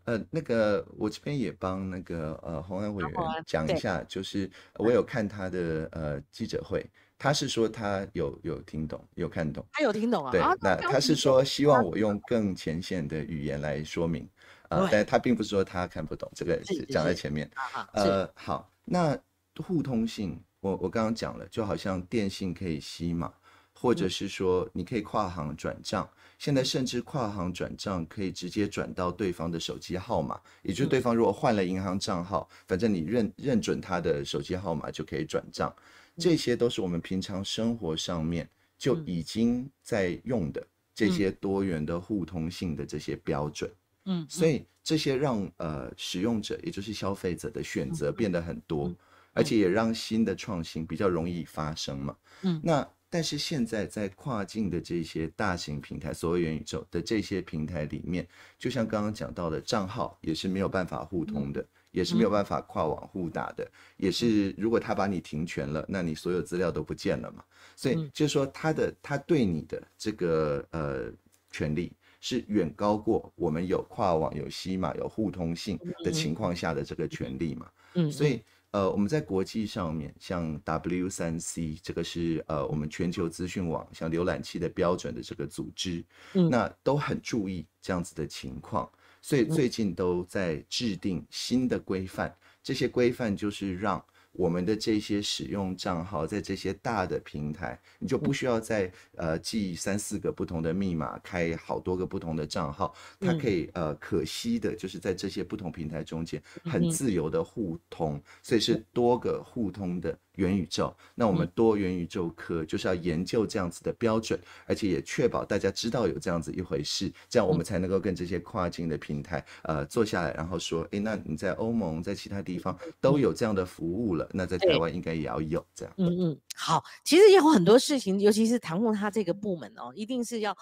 呃，那个我这边也帮那个呃洪安委员讲一下，就是我有看他的呃记者会，他是说他有有听懂，有看懂，他有听懂啊？对，那他是说希望我用更浅显的语言来说明呃，但他并不是说他看不懂，这个讲在前面。呃，好，那互通性，我我刚刚讲了，就好像电信可以吸嘛。或者是说，你可以跨行转账，现在甚至跨行转账可以直接转到对方的手机号码，也就是对方如果换了银行账号，反正你认认准他的手机号码就可以转账。这些都是我们平常生活上面就已经在用的这些多元的互通性的这些标准。嗯，所以这些让呃使用者，也就是消费者的选择变得很多，而且也让新的创新比较容易发生嘛。嗯，那。但是现在在跨境的这些大型平台，所谓元宇宙的这些平台里面，就像刚刚讲到的，账号也是没有办法互通的，也是没有办法跨网互打的，也是如果他把你停权了，那你所有资料都不见了嘛。所以就是说，他的他对你的这个呃权利是远高过我们有跨网、有西码、有互通性的情况下的这个权利嘛。嗯，所以。呃，我们在国际上面，像 w 三 c 这个是呃，我们全球资讯网，像浏览器的标准的这个组织，那都很注意这样子的情况，所以最近都在制定新的规范，这些规范就是让。我们的这些使用账号在这些大的平台，你就不需要再呃记三四个不同的密码，开好多个不同的账号，它可以呃，可惜的就是在这些不同平台中间很自由的互通，所以是多个互通的。元宇宙，那我们多元宇宙科就是要研究这样子的标准，而且也确保大家知道有这样子一回事，这样我们才能够跟这些跨境的平台，呃，坐下来，然后说，哎，那你在欧盟，在其他地方都有这样的服务了，那在台湾应该也要有这样。嗯嗯，好，其实有很多事情，尤其是唐木他这个部门哦，一定是要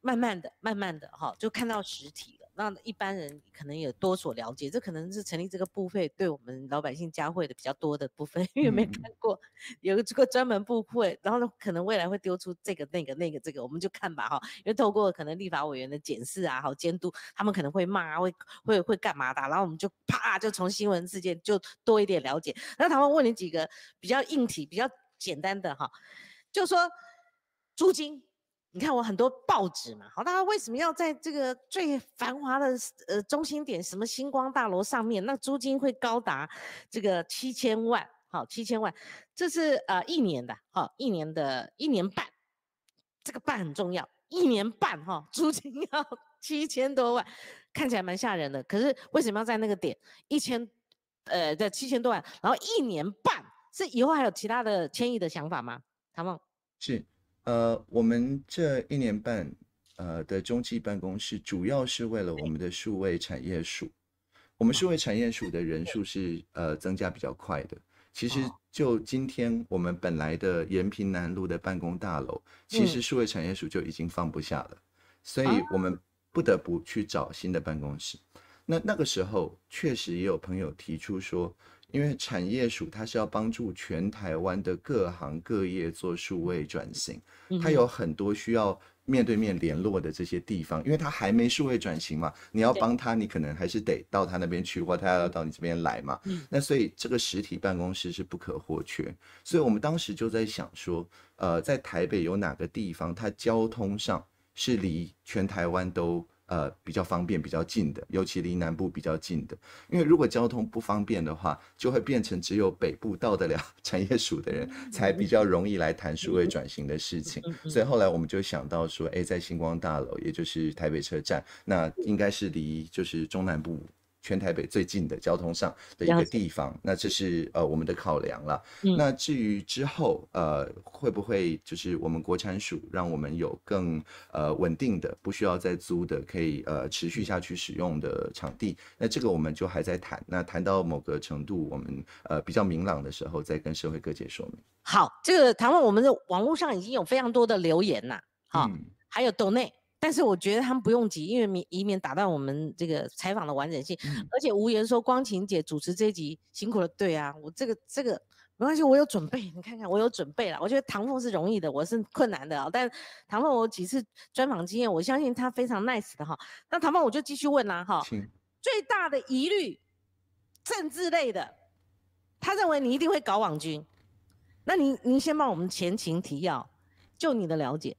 慢慢的、慢慢的哈，就看到实体。那一般人可能也多所了解，这可能是成立这个部会对我们老百姓加会的比较多的部分，因为没看过有个这个专门部会，然后呢，可能未来会丢出这个那个那个这个，我们就看吧哈，因为透过可能立法委员的检视啊，好监督，他们可能会骂，会会会干嘛的，然后我们就啪就从新闻事件就多一点了解。那他们问你几个比较硬体、比较简单的哈，就说租金。你看我很多报纸嘛，好，大家为什么要在这个最繁华的呃中心点，什么星光大楼上面？那租金会高达这个七千万，好，七千万，这是呃一年的，好，一年的一年半，这个半很重要，一年半哈，租金要 七千多万，看起来蛮吓人的。可是为什么要在那个点一千，呃，在七千多万，然后一年半？是以后还有其他的迁移的想法吗？唐梦是。呃，我们这一年半，呃的中继办公室主要是为了我们的数位产业署，我们数位产业署的人数是呃增加比较快的。其实就今天我们本来的延平南路的办公大楼，其实数位产业署就已经放不下了，所以我们不得不去找新的办公室。那那个时候确实也有朋友提出说。因为产业署它是要帮助全台湾的各行各业做数位转型，它有很多需要面对面联络的这些地方，因为它还没数位转型嘛，你要帮他，你可能还是得到他那边去，或他要到你这边来嘛。那所以这个实体办公室是不可或缺。所以我们当时就在想说，呃，在台北有哪个地方，它交通上是离全台湾都。呃，比较方便、比较近的，尤其离南部比较近的。因为如果交通不方便的话，就会变成只有北部到得了 产业署的人，才比较容易来谈数位转型的事情。所以后来我们就想到说，哎，在星光大楼，也就是台北车站，那应该是离就是中南部。全台北最近的交通上的一个地方，那这是呃我们的考量了。那至于之后呃会不会就是我们国产署让我们有更呃稳定的、不需要再租的、可以呃持续下去使用的场地？那这个我们就还在谈。那谈到某个程度，我们呃比较明朗的时候，再跟社会各界说明。好，这个谈论我们的网络上已经有非常多的留言呐，好，还有 d o 但是我觉得他们不用急，因为免以免打断我们这个采访的完整性。而且吴言说光晴姐主持这集辛苦了，对啊，我这个这个没关系，我有准备。你看看我有准备了。我觉得唐凤是容易的，我是困难的啊。但唐凤我几次专访经验，我相信她非常 nice 的哈。那唐凤我就继续问啦哈，最大的疑虑，政治类的，他认为你一定会搞网军，那您您先帮我们前情提要，就你的了解，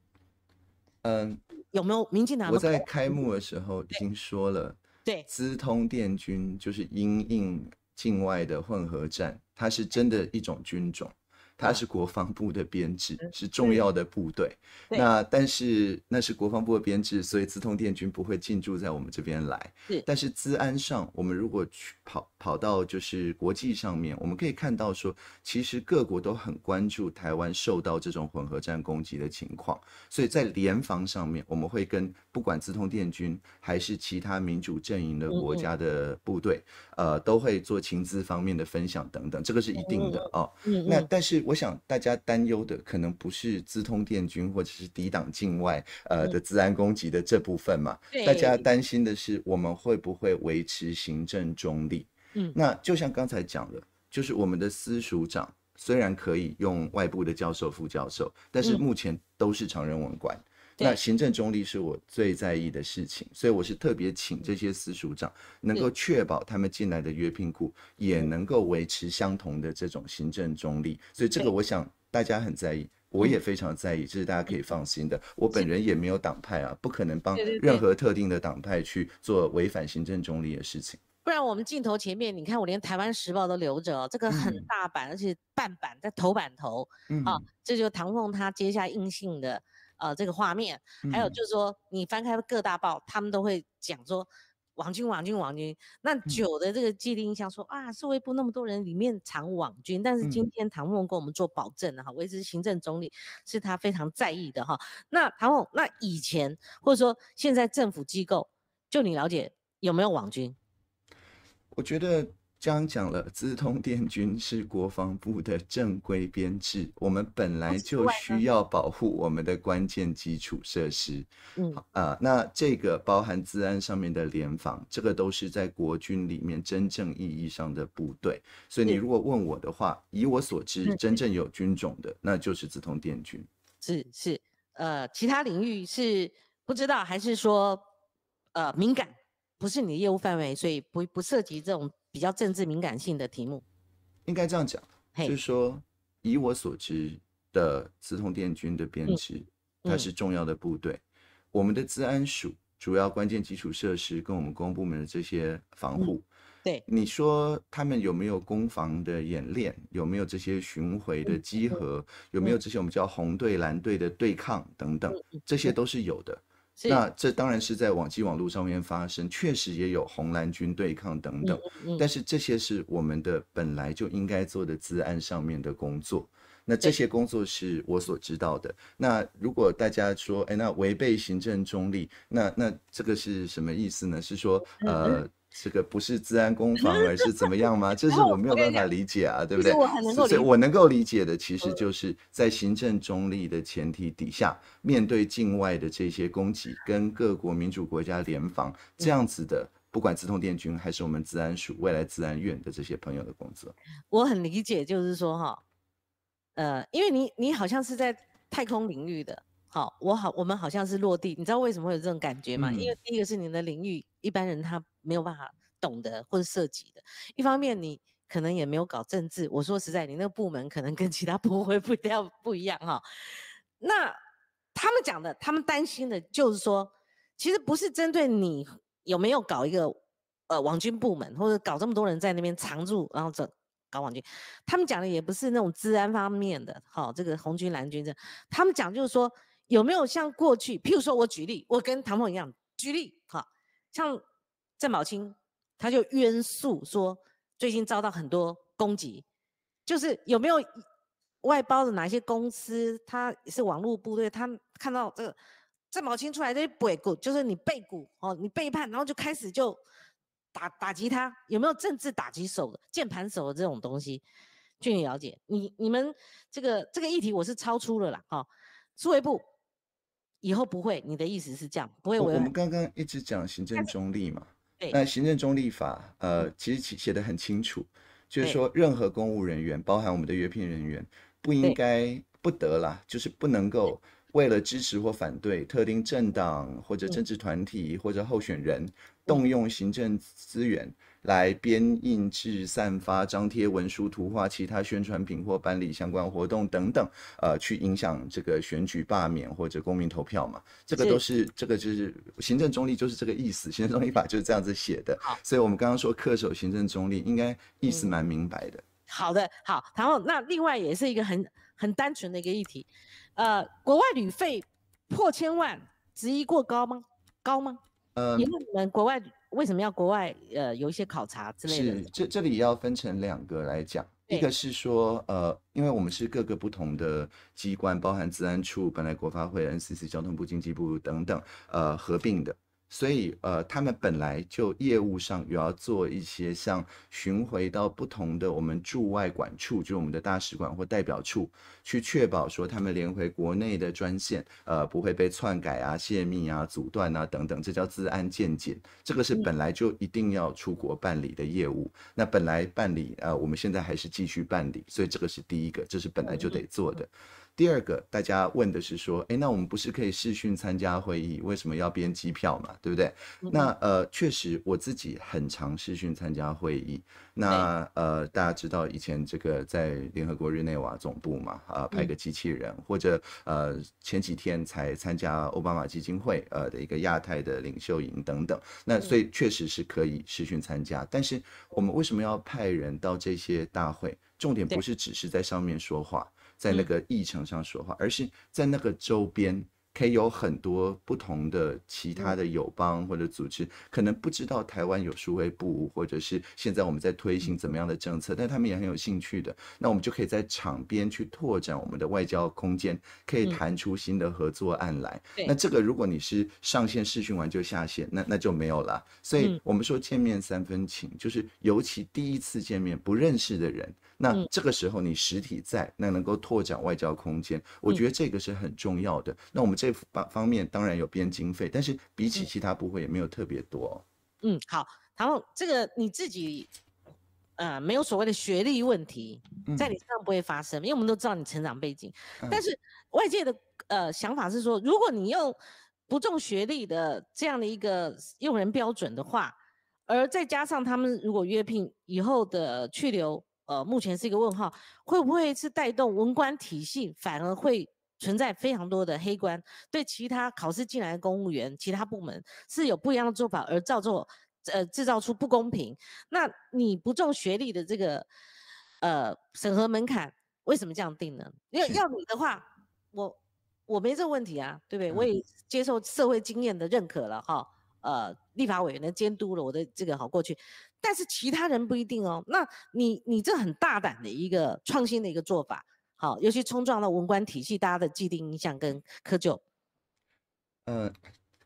嗯。有没有民进党？我在开幕的时候已经说了，对资通电军就是英印境外的混合战，它是真的一种军种。它是国防部的编制，是重要的部队。那但是那是国防部的编制，所以资通电军不会进驻在我们这边来。是，但是资安上，我们如果去跑跑到就是国际上面，我们可以看到说，其实各国都很关注台湾受到这种混合战攻击的情况。所以在联防上面，我们会跟不管资通电军还是其他民主阵营的国家的部队，呃，都会做情资方面的分享等等，这个是一定的哦。那但是。我想大家担忧的可能不是资通电军或者是抵挡境外呃的治安攻击的这部分嘛，大家担心的是我们会不会维持行政中立？嗯，那就像刚才讲的，就是我们的司署长虽然可以用外部的教授、副教授，但是目前都是常人文管。那行政中立是我最在意的事情，所以我是特别请这些司署长能够确保他们进来的约聘库也能够维持相同的这种行政中立，所以这个我想大家很在意，我也非常在意，这是大家可以放心的。我本人也没有党派啊，不可能帮任何特定的党派去做违反行政中立的事情。不然我们镜头前面，你看我连《台湾时报》都留着，哦，这个很大版，而且半版在头版头啊，这就唐凤他接下硬性的。呃，这个画面，还有就是说，你翻开各大报，他们都会讲说，网军，网军，网军。那酒的这个既定印象说啊，社会部那么多人里面藏网军，但是今天唐梦跟我们做保证的哈，维持行政总理是他非常在意的哈。那唐总，那以前或者说现在政府机构，就你了解有没有网军？我觉得。刚刚讲了，资通电军是国防部的正规编制，我们本来就需要保护我们的关键基础设施。嗯，啊，那这个包含治安上面的联防，这个都是在国军里面真正意义上的部队。所以你如果问我的话，以我所知，真正有军种的，那就是资通电军。是是，呃，其他领域是不知道，还是说呃敏感，不是你的业务范围，所以不不涉及这种。比较政治敏感性的题目，应该这样讲，就是说，以我所知的磁通电军的编制，它是重要的部队。我们的治安署主要关键基础设施跟我们公安部门的这些防护，对你说他们有没有攻防的演练，有没有这些巡回的集合，有没有这些我们叫红队蓝队的对抗等等，这些都是有的。那这当然是在网际网络上面发生，确实也有红蓝军对抗等等，但是这些是我们的本来就应该做的资安上面的工作。那这些工作是我所知道的。那如果大家说，哎，那违背行政中立，那那这个是什么意思呢？是说，呃。这个不是自安攻防，而是怎么样吗？这是我没有办法理解啊，对不对？所以，我能够理解的，其实就是在行政中立的前提底下，面对境外的这些攻击，跟各国民主国家联防这样子的，不管自通电军还是我们自安署、未来自安院的这些朋友的工作，我很理解，就是说哈，呃，因为你你好像是在太空领域的，好，我好，我们好像是落地，你知道为什么会有这种感觉吗？因为第一个是你的领域。一般人他没有办法懂得或者涉及的，一方面你可能也没有搞政治，我说实在，你那个部门可能跟其他部会不掉不一样哈。那他们讲的，他们担心的就是说，其实不是针对你有没有搞一个呃网军部门，或者搞这么多人在那边常驻，然后整搞网军。他们讲的也不是那种治安方面的，好，这个红军蓝军这，他们讲就是说有没有像过去，譬如说我举例，我跟唐鹏一样举例哈。像郑宝清，他就冤诉说最近遭到很多攻击，就是有没有外包的哪些公司，他是网络部队，他看到这个郑宝清出来些背骨，就是你背骨哦，你背叛，然后就开始就打打击他，有没有政治打击手、键盘手的这种东西？据你了解，你你们这个这个议题我是超出了啦，好，苏维部。以后不会，你的意思是这样？不会，我我们刚刚一直讲行政中立嘛。对，那行政中立法，呃，其实写的很清楚，就是说任何公务人员，包含我们的约聘人员，不应该不得啦，就是不能够为了支持或反对特定政党或者政治团体或者候选人，动用行政资源。来编印、制散发、张贴文书、图画、其他宣传品或办理相关活动等等，呃，去影响这个选举罢免或者公民投票嘛？这个都是这个就是行政中立，就是这个意思。行政中立法就是这样子写的。所以我们刚刚说恪守行政中立，应该意思蛮明白的。好的，好。然后那另外也是一个很很单纯的一个议题，呃，国外旅费破千万，质疑过高吗？高吗？呃，你们国外。为什么要国外呃有一些考察之类的？是这这里要分成两个来讲，一个是说呃，因为我们是各个不同的机关，包含治安处、本来国发会、NCC、交通部、经济部等等，呃，合并的。所以，呃，他们本来就业务上有要做一些像巡回到不同的我们驻外管处，就是我们的大使馆或代表处，去确保说他们连回国内的专线，呃，不会被篡改啊、泄密啊、阻断啊等等，这叫自安见解，这个是本来就一定要出国办理的业务。那本来办理，呃，我们现在还是继续办理，所以这个是第一个，这是本来就得做的。第二个，大家问的是说，哎，那我们不是可以视讯参加会议，为什么要编机票嘛，对不对？那呃，确实我自己很常视讯参加会议。那呃，大家知道以前这个在联合国日内瓦总部嘛，啊，派个机器人，或者呃前几天才参加奥巴马基金会呃的一个亚太的领袖营等等。那所以确实是可以视讯参加，但是我们为什么要派人到这些大会？重点不是只是在上面说话。在那个议程上说话，而是在那个周边可以有很多不同的其他的友邦或者组织，可能不知道台湾有数位部，或者是现在我们在推行怎么样的政策，但他们也很有兴趣的。那我们就可以在场边去拓展我们的外交空间，可以谈出新的合作案来。那这个如果你是上线视讯完就下线，那那就没有了。所以我们说见面三分情，就是尤其第一次见面不认识的人。那这个时候你实体在，那能够拓展外交空间，我觉得这个是很重要的。那我们这方方面当然有编经费，但是比起其他部会也没有特别多。嗯，好，唐后这个你自己，呃，没有所谓的学历问题，在你身上不会发生，因为我们都知道你成长背景。但是外界的呃想法是说，如果你用不重学历的这样的一个用人标准的话，而再加上他们如果约聘以后的去留。呃，目前是一个问号，会不会是带动文官体系，反而会存在非常多的黑官，对其他考试进来的公务员、其他部门是有不一样的做法，而造作呃制造出不公平？那你不重学历的这个呃审核门槛，为什么这样定呢？要要你的话，我我没这个问题啊，对不对？我也接受社会经验的认可了哈。呃，立法委员的监督了，我的这个好过去，但是其他人不一定哦。那你你这很大胆的一个创新的一个做法，好，尤其冲撞了文官体系，大家的既定印象跟窠臼。呃，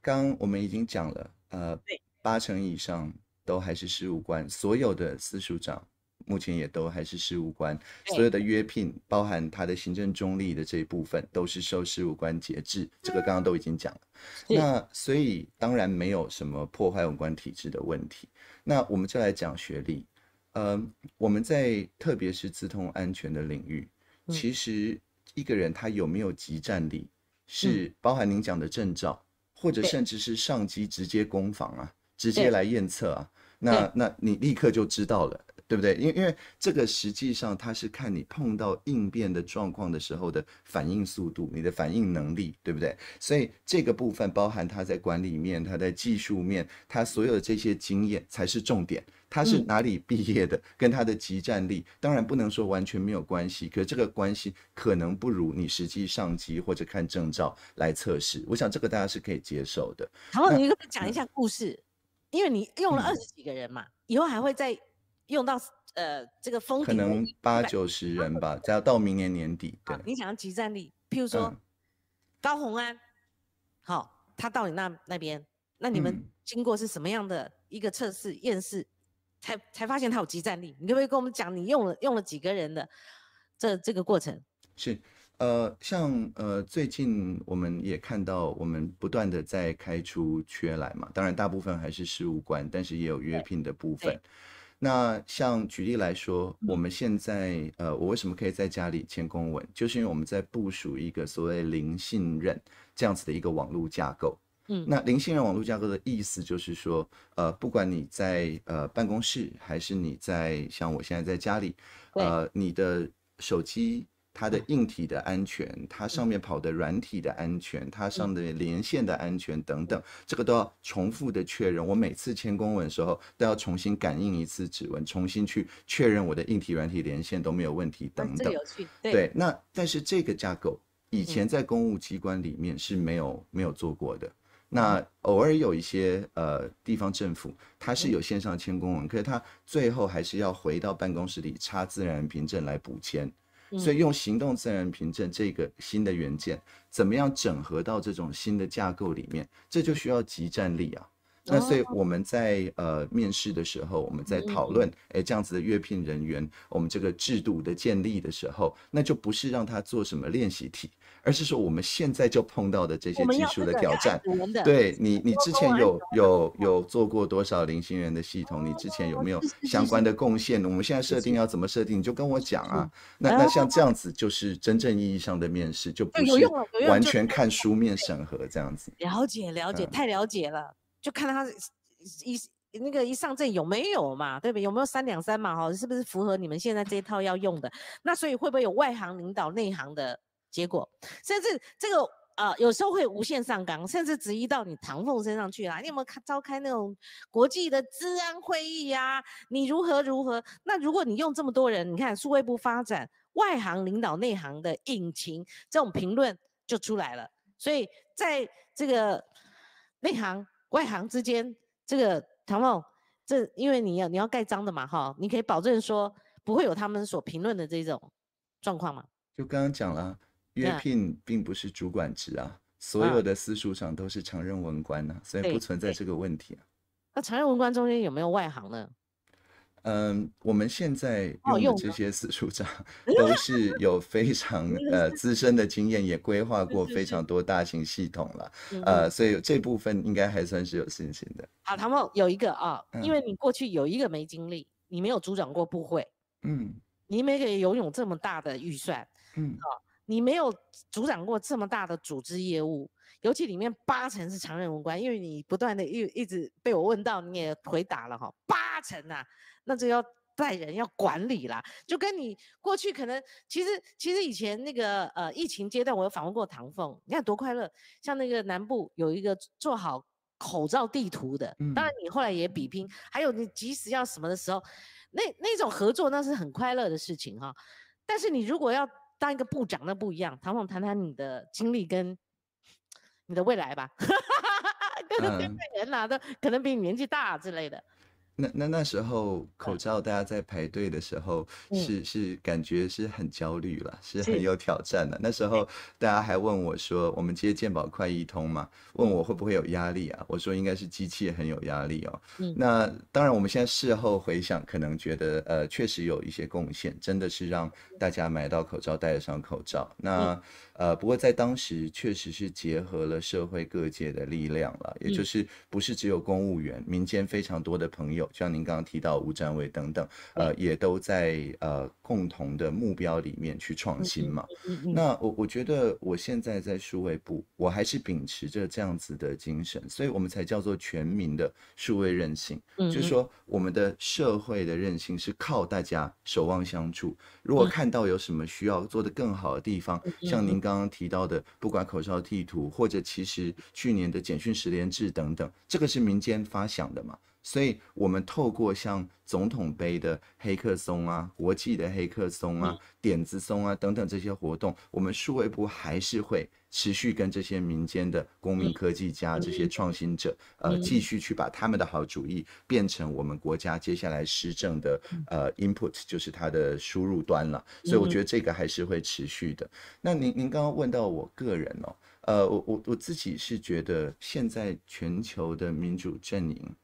刚我们已经讲了，呃，八成以上都还是事务官，所有的司署长。目前也都还是事务官，所有的约聘，包含他的行政中立的这一部分，都是受事务官节制，这个刚刚都已经讲了。那所以当然没有什么破坏文官体制的问题。那我们就来讲学历，呃，我们在特别是自通安全的领域，其实一个人他有没有级战力，是包含您讲的证照，或者甚至是上级直接攻防啊，直接来验测啊，那那你立刻就知道了。对不对？因为因为这个实际上它是看你碰到应变的状况的时候的反应速度，你的反应能力，对不对？所以这个部分包含他在管理面、他在技术面、他所有的这些经验才是重点。他是哪里毕业的？跟他的集战力当然不能说完全没有关系，可是这个关系可能不如你实际上机或者看证照来测试。我想这个大家是可以接受的。然后你给我讲一下故事，因为你用了二十几个人嘛，以后还会再。用到呃这个峰可能八九十人吧，要到明年年底。对，你想要集战力，譬如说高红安，好，他到你那那边，那你们经过是什么样的一个测试验试，才才发现他有集战力？你可不可以跟我们讲你用了用了几个人的这这个过程？是，呃，像呃最近我们也看到，我们不断的在开出缺来嘛，当然大部分还是事务官，但是也有约聘的部分。那像举例来说，我们现在呃，我为什么可以在家里签公文？就是因为我们在部署一个所谓零信任这样子的一个网络架构。嗯，那零信任网络架构的意思就是说，呃，不管你在呃办公室还是你在像我现在在家里，呃，你的手机。它的硬体的安全，它上面跑的软体的安全，它上的连线的安全等等，这个都要重复的确认。我每次签公文的时候，都要重新感应一次指纹，重新去确认我的硬体、软体、连线都没有问题等等。对，那但是这个架构以前在公务机关里面是没有没有做过的。那偶尔有一些呃地方政府，它是有线上签公文，可是它最后还是要回到办公室里插自然凭证来补签。所以用行动自然凭证这个新的元件，怎么样整合到这种新的架构里面？这就需要集战力啊。那所以我们在呃面试的时候，我们在讨论，哎这样子的约聘人员，我们这个制度的建立的时候，那就不是让他做什么练习题。而是说我们现在就碰到的这些技术的挑战，对你，你之前有有有做过多少零星人的系统？你之前有没有相关的贡献？我们现在设定要怎么设定？你就跟我讲啊。那那像这样子就是真正意义上的面试，就不是完全看书面审核这样子。了解了解，太了解了，就看他一那个一上阵有没有嘛，对不对？有没有三两三嘛？哈，是不是符合你们现在这套要用的？那所以会不会有外行领导内行的？结果，甚至这个呃，有时候会无限上纲，甚至质疑到你唐凤身上去啦。你有没有召开那种国际的治安会议呀？你如何如何？那如果你用这么多人，你看数位部发展外行领导内行的引擎，这种评论就出来了。所以在这个内行外行之间，这个唐凤，这因为你要你要盖章的嘛，哈，你可以保证说不会有他们所评论的这种状况嘛？就刚刚讲了。约聘并不是主管职啊，所有的司塾长都是常任文官啊、所以不存在这个问题啊。那常任文官中间有没有外行呢？嗯，我们现在用这些司塾长 都是有非常 呃资深的经验，也规划过非常多大型系统了呃，所以这部分应该还算是有信心的。好，唐茂有一个啊，因为你过去有一个没经历，你没有组长过部会，嗯，你没给游泳这么大的预算，嗯，好。你没有组长过这么大的组织业务，尤其里面八成是常任文官，因为你不断的一一直被我问到，你也回答了哈，八成啊，那就要带人要管理啦，就跟你过去可能其实其实以前那个呃疫情阶段，我有访问过唐凤，你看多快乐，像那个南部有一个做好口罩地图的，当然你后来也比拼，还有你即使要什么的时候，那那种合作那是很快乐的事情哈，但是你如果要。当一个部长那不一样，唐总谈谈你的经历跟你的未来吧，跟别人啊都可能比你年纪大之类的。那那那时候，口罩大家在排队的时候，是是感觉是很焦虑了，是很有挑战的。那时候大家还问我说：“我们接鉴宝快易通吗？”问我会不会有压力啊？我说应该是机器很有压力哦。那当然，我们现在事后回想，可能觉得呃确实有一些贡献，真的是让大家买到口罩，戴得上口罩。那。呃，不过在当时确实是结合了社会各界的力量了，也就是不是只有公务员，民间非常多的朋友，像您刚刚提到吴展伟等等，呃，也都在呃共同的目标里面去创新嘛。那我我觉得我现在在数位部，我还是秉持着这样子的精神，所以我们才叫做全民的数位韧性，就是说我们的社会的韧性是靠大家守望相助。如果看到有什么需要做的更好的地方，像您。刚刚提到的不管口哨地图，或者其实去年的简讯十连制等等，这个是民间发想的嘛？所以，我们透过像总统杯的黑客松啊、国际的黑客松啊、点子松啊等等这些活动，我们数位部还是会持续跟这些民间的公民科技家、这些创新者，呃，继续去把他们的好主意变成我们国家接下来施政的呃 input，就是它的输入端了。所以，我觉得这个还是会持续的。那您您刚刚问到我个人哦，呃，我我我自己是觉得现在全球的民主阵营。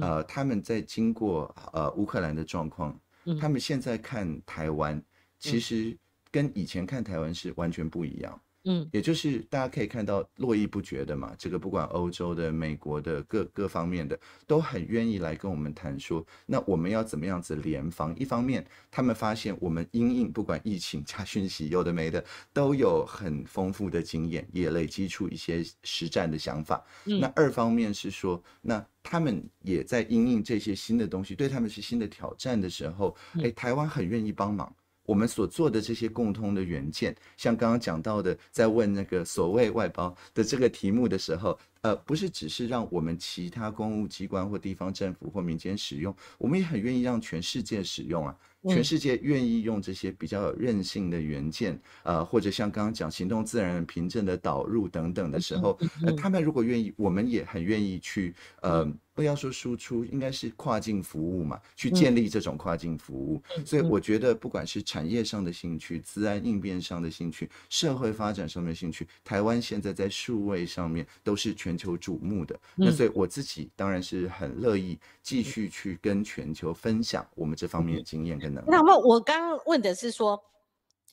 呃，他们在经过呃乌克兰的状况，他们现在看台湾，其实跟以前看台湾是完全不一样。嗯，也就是大家可以看到络绎不绝的嘛，这个不管欧洲的、美国的各各方面的，都很愿意来跟我们谈说，那我们要怎么样子联防？一方面，他们发现我们因应不管疫情加讯息有的没的，都有很丰富的经验，也累积出一些实战的想法。那二方面是说，那他们也在应应这些新的东西，对他们是新的挑战的时候，哎，台湾很愿意帮忙。我们所做的这些共通的元件，像刚刚讲到的，在问那个所谓外包的这个题目的时候。呃，不是只是让我们其他公务机关或地方政府或民间使用，我们也很愿意让全世界使用啊。全世界愿意用这些比较有韧性的元件，呃，或者像刚刚讲行动自然凭证的导入等等的时候，呃，他们如果愿意，我们也很愿意去，呃，不要说输出，应该是跨境服务嘛，去建立这种跨境服务。所以我觉得，不管是产业上的兴趣、自然应变上的兴趣、社会发展上的兴趣，台湾现在在数位上面都是全。全球瞩目的那，所以我自己当然是很乐意继续去跟全球分享我们这方面的经验跟能力。那我刚刚问的是说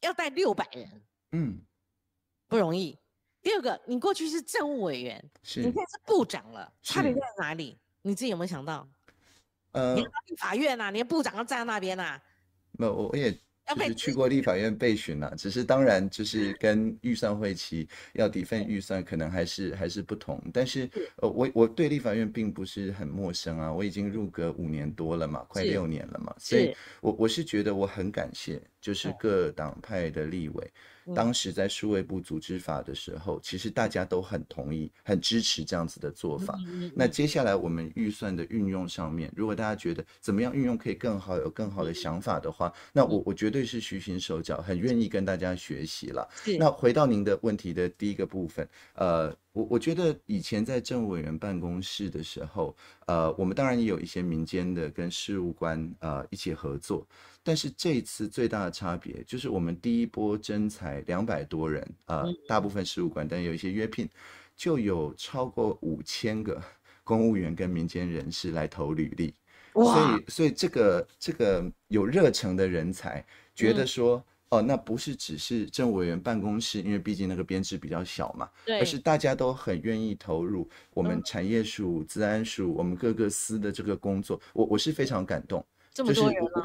要带六百人，嗯，不容易。第二个，你过去是政务委员，你现在是部长了，差别在哪里？你自己有没有想到？呃，连法院啊，的部长都站在那边呐。没有，我也。就是去过立法院备询了，只是当然就是跟预算会期要底份预算，可能还是还是不同。但是，呃，我我对立法院并不是很陌生啊，我已经入阁五年多了嘛，快六年了嘛，所以，我我是觉得我很感谢。就是各党派的立委，当时在数位部组织法的时候，其实大家都很同意、很支持这样子的做法。那接下来我们预算的运用上面，如果大家觉得怎么样运用可以更好、有更好的想法的话，那我我绝对是虚心手脚，很愿意跟大家学习了。那回到您的问题的第一个部分，呃。我我觉得以前在政务委员办公室的时候，呃，我们当然也有一些民间的跟事务官呃一起合作，但是这次最大的差别就是我们第一波征才两百多人，呃，大部分事务官，但有一些约聘，就有超过五千个 公务员跟民间人士来投履历，所以所以这个这个有热诚的人才觉得说。哦，那不是只是政委员办公室，因为毕竟那个编制比较小嘛，对，而是大家都很愿意投入我们产业署、治安署、我们各个司的这个工作，我我是非常感动，就是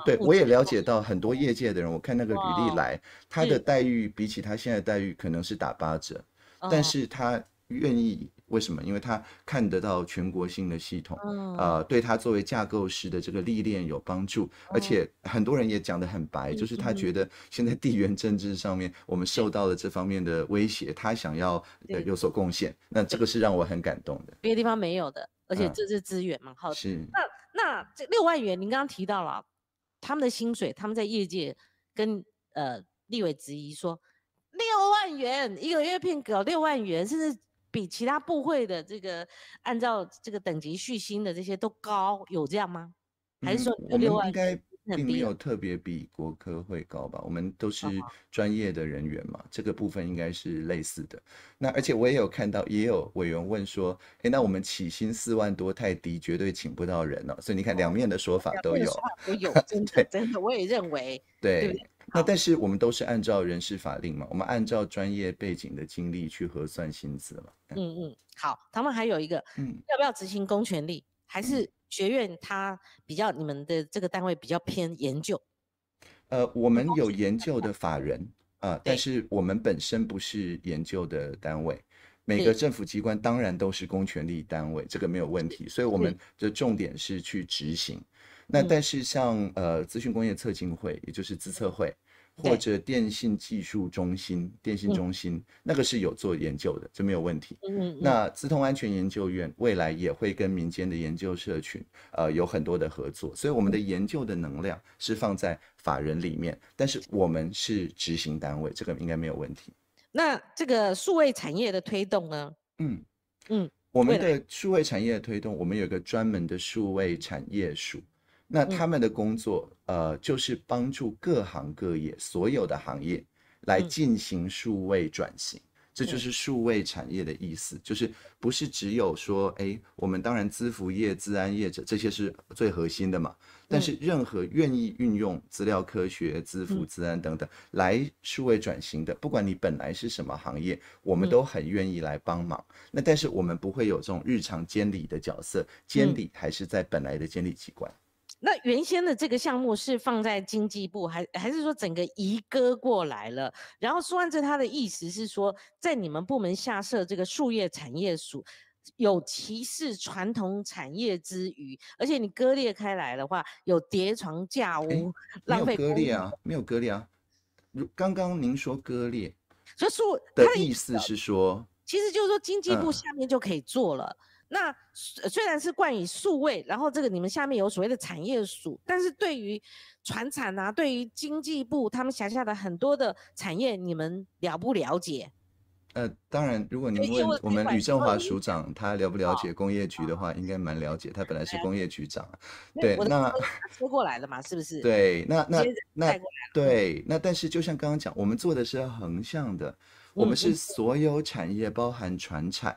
对我也了解到很多业界的人，我看那个履历来，他的待遇比起他现在待遇可能是打八折，但是他愿意。为什么？因为他看得到全国性的系统，呃，对他作为架构师的这个历练有帮助，而且很多人也讲得很白，就是他觉得现在地缘政治上面我们受到了这方面的威胁，他想要有所贡献，那这个是让我很感动的。别的地方没有的，而且这是资源嘛，好的。是那那这六万元，您刚刚提到了他们的薪水，他们在业界跟呃立委质疑说，六万元一个月聘搞六万元，甚至。比其他部会的这个按照这个等级续薪的这些都高，有这样吗？还是说我们应该并没有特别比国科会高吧？我们都是专业的人员嘛，这个部分应该是类似的。那而且我也有看到，也有委员问说，哎，那我们起薪四万多太低，绝对请不到人了。所以你看两面的说法都有，都 有，真的我也认为，对。那但是我们都是按照人事法令嘛，我们按照专业背景的经历去核算薪资嘛。嗯嗯，好，他们还有一个，嗯，要不要执行公权力？还是学院它比较你们的这个单位比较偏研究？呃，我们有研究的法人啊，但是我们本身不是研究的单位。每个政府机关当然都是公权力单位，这个没有问题。所以我们的重点是去执行。那但是像呃，资讯工业测进会，也就是资测会，或者电信技术中心、电信中心那个是有做研究的，这没有问题。那资通安全研究院未来也会跟民间的研究社群呃有很多的合作，所以我们的研究的能量是放在法人里面，但是我们是执行单位，这个应该没有问题。那这个数位产业的推动呢？嗯嗯，我们的数位产业推动，我们有个专门的数位产业署。那他们的工作，呃，就是帮助各行各业所有的行业来进行数位转型，这就是数位产业的意思，就是不是只有说，哎，我们当然资服业、资安业者这些是最核心的嘛，但是任何愿意运用资料科学、资服、资安等等来数位转型的，不管你本来是什么行业，我们都很愿意来帮忙。那但是我们不会有这种日常监理的角色，监理还是在本来的监理机关。那原先的这个项目是放在经济部，还还是说整个移割过来了？然后说完这，他的意思是说，在你们部门下设这个树叶产业署，有歧视传统产业之余，而且你割裂开来的话，有叠床架屋，浪费。割裂啊，没有割裂啊。如刚刚您说割裂，所以他的意思是说，其实就是说经济部下面就可以做了。那虽然是冠以数位，然后这个你们下面有所谓的产业署，但是对于船产啊，对于经济部他们辖下的很多的产业，你们了不了解？呃，当然，如果您问我们吕正华署长他了不了解工业局的话，应该蛮了解。他本来是工业局长，对，那接过来了嘛，是不是？对，那那那对，那但是就像刚刚讲，我们做的是横向的，我们是所有产业，包含船产，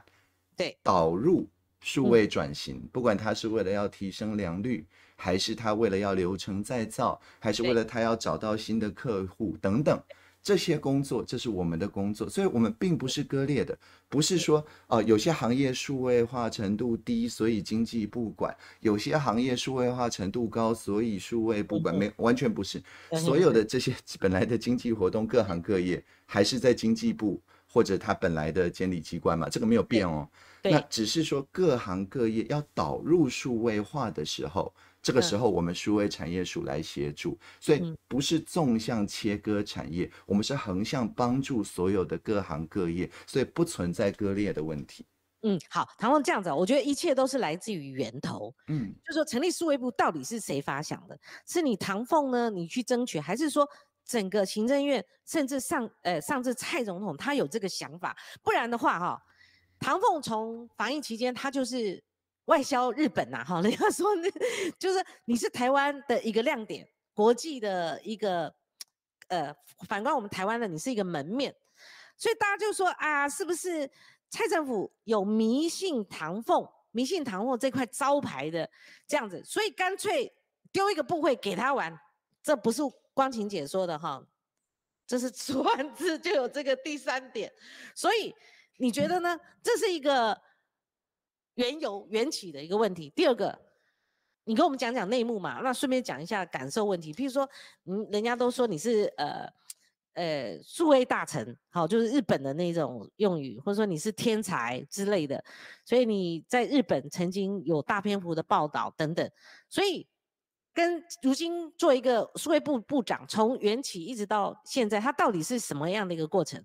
对，导入。数位转型，不管他是为了要提升良率，还是他为了要流程再造，还是为了他要找到新的客户等等，这些工作，这是我们的工作，所以，我们并不是割裂的，不是说，呃，有些行业数位化程度低，所以经济不管；有些行业数位化程度高，所以数位不管，没完全不是。所有的这些本来的经济活动，各行各业还是在经济部或者他本来的监理机关嘛，这个没有变哦。那只是说各行各业要导入数位化的时候，这个时候我们数位产业署来协助，所以不是纵向切割产业，我们是横向帮助所有的各行各业，所以不存在割裂的问题。嗯，好，唐凤这样子，我觉得一切都是来自于源头。嗯，就是说成立数位部到底是谁发想的？是你唐凤呢？你去争取，还是说整个行政院甚至上呃上至蔡总统他有这个想法？不然的话，哈。唐凤从防疫期间，他就是外销日本呐，哈，人家说那 就是你是台湾的一个亮点，国际的一个，呃，反观我们台湾的，你是一个门面，所以大家就说啊，是不是蔡政府有迷信唐凤，迷信唐凤这块招牌的这样子，所以干脆丢一个部会给他玩，这不是光晴姐说的哈，这是说完字就有这个第三点，所以。你觉得呢？这是一个缘由、缘起的一个问题。第二个，你跟我们讲讲内幕嘛？那顺便讲一下感受问题。譬如说，嗯，人家都说你是呃呃数位大臣，好，就是日本的那种用语，或者说你是天才之类的，所以你在日本曾经有大篇幅的报道等等。所以，跟如今做一个数位部部长，从缘起一直到现在，他到底是什么样的一个过程？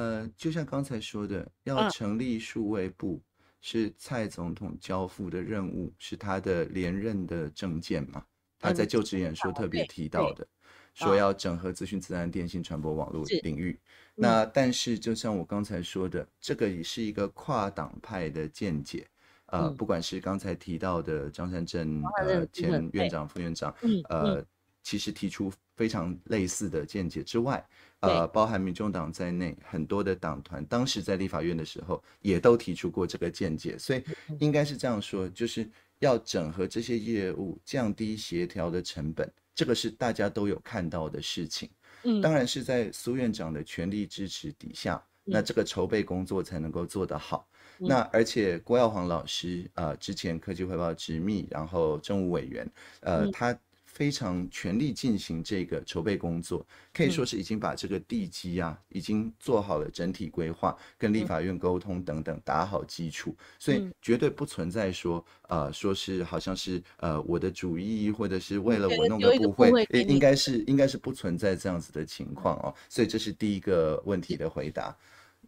呃，就像刚才说的，要成立数位部是蔡总统交付的任务，是他的连任的证件嘛？他在就职演说特别提到的，说要整合资讯、自然、电信、传播网络领域。那但是，就像我刚才说的，这个也是一个跨党派的见解啊。不管是刚才提到的张善政呃前院长、副院长呃，其实提出非常类似的见解之外。呃，包含民众党在内，很多的党团当时在立法院的时候，也都提出过这个见解，所以应该是这样说，就是要整合这些业务，降低协调的成本，这个是大家都有看到的事情。嗯，当然是在苏院长的全力支持底下，那这个筹备工作才能够做得好。那而且郭耀煌老师，呃，之前科技汇报执秘，然后政务委员，呃，他。非常全力进行这个筹备工作，可以说是已经把这个地基啊，已经做好了整体规划，跟立法院沟通等等，打好基础。所以绝对不存在说，呃，说是好像是呃我的主意或者是为了我弄个部会，应该是应该是不存在这样子的情况哦。所以这是第一个问题的回答。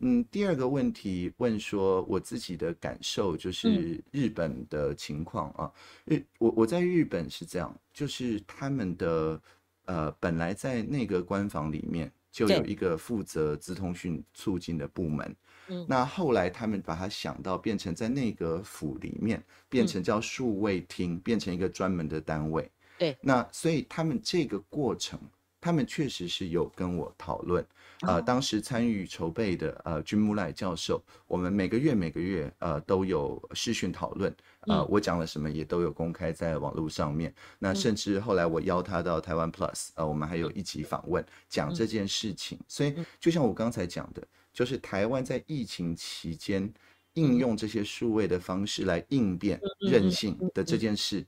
嗯，第二个问题问说，我自己的感受就是日本的情况啊，日我我在日本是这样，就是他们的呃，本来在那个官房里面就有一个负责资通讯促进的部门，那后来他们把它想到变成在内阁府里面，变成叫数位厅，变成一个专门的单位。对，那所以他们这个过程。他们确实是有跟我讨论，呃，当时参与筹备的，呃，君木赖教授，我们每个月每个月，呃，都有视讯讨论，呃，我讲了什么也都有公开在网络上面，那甚至后来我邀他到台湾 Plus，呃，我们还有一起访问讲这件事情，所以就像我刚才讲的，就是台湾在疫情期间应用这些数位的方式来应变韧性的这件事。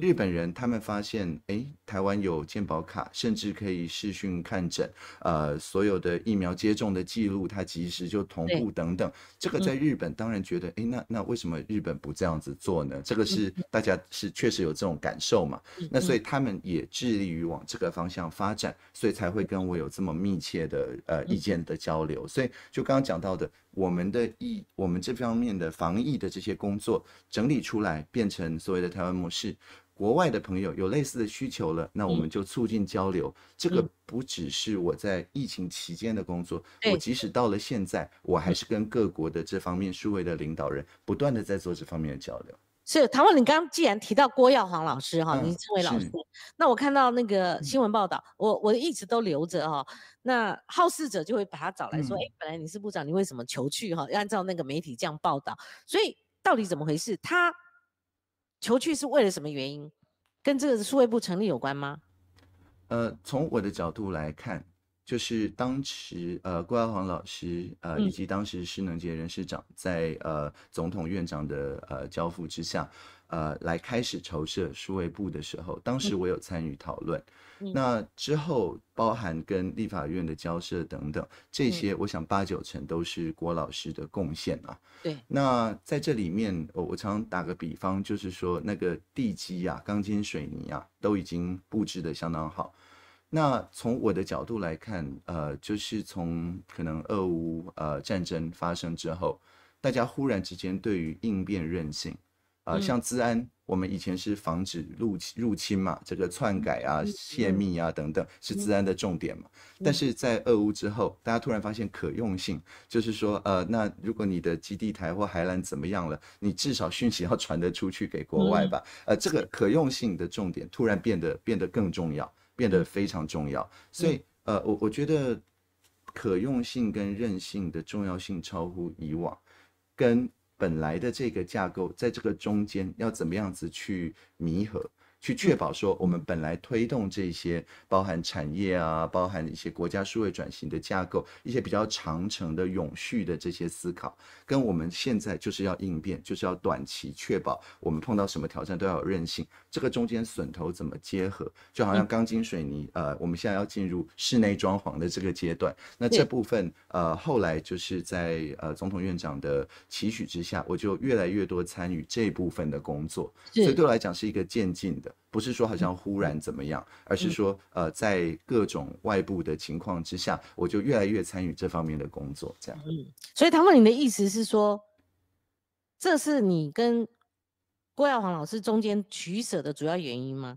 日本人他们发现，哎，台湾有健保卡，甚至可以视讯看诊，呃，所有的疫苗接种的记录，它及时就同步等等。这个在日本当然觉得，哎，那那为什么日本不这样子做呢？这个是大家是确实有这种感受嘛？那所以他们也致力于往这个方向发展，所以才会跟我有这么密切的呃意见的交流。所以就刚刚讲到的。我们的疫，我们这方面的防疫的这些工作整理出来，变成所谓的台湾模式。国外的朋友有类似的需求了，那我们就促进交流。这个不只是我在疫情期间的工作，我即使到了现在，我还是跟各国的这方面数位的领导人不断的在做这方面的交流。是，唐文，你刚刚既然提到郭耀煌老师哈，林称为老师，那我看到那个新闻报道，我我一直都留着哈。那好事者就会把他找来说，哎，本来你是部长，你为什么求去哈？要按照那个媒体这样报道，所以到底怎么回事？他求去是为了什么原因？跟这个数位部成立有关吗？呃，从我的角度来看。就是当时呃郭耀煌老师呃以及当时施能杰人事长在呃总统院长的呃交付之下呃来开始筹设数位部的时候，当时我有参与讨论。那之后包含跟立法院的交涉等等这些，我想八九成都是郭老师的贡献啊。对，那在这里面我我常常打个比方，就是说那个地基啊、钢筋水泥啊都已经布置的相当好。那从我的角度来看，呃，就是从可能俄乌呃战争发生之后，大家忽然之间对于应变韧性，啊，像治安，我们以前是防止入侵入侵嘛，这个篡改啊、泄密啊等等是治安的重点嘛。但是在俄乌之后，大家突然发现可用性，就是说，呃，那如果你的基地台或海缆怎么样了，你至少讯息要传得出去给国外吧？呃，这个可用性的重点突然变得变得更重要。变得非常重要，所以呃，我我觉得可用性跟韧性的重要性超乎以往，跟本来的这个架构，在这个中间要怎么样子去弥合，去确保说我们本来推动这些包含产业啊，包含一些国家数位转型的架构，一些比较长程的永续的这些思考，跟我们现在就是要应变，就是要短期确保我们碰到什么挑战都要有韧性。这个中间榫头怎么结合，就好像钢筋水泥。呃，我们现在要进入室内装潢的这个阶段，那这部分呃，后来就是在呃总统院长的期许之下，我就越来越多参与这部分的工作，所以对我来讲是一个渐进的，不是说好像忽然怎么样，而是说呃，在各种外部的情况之下，我就越来越参与这方面的工作，这样。嗯，所以唐总，你的意思是说，这是你跟。郭耀黄老师中间取舍的主要原因吗？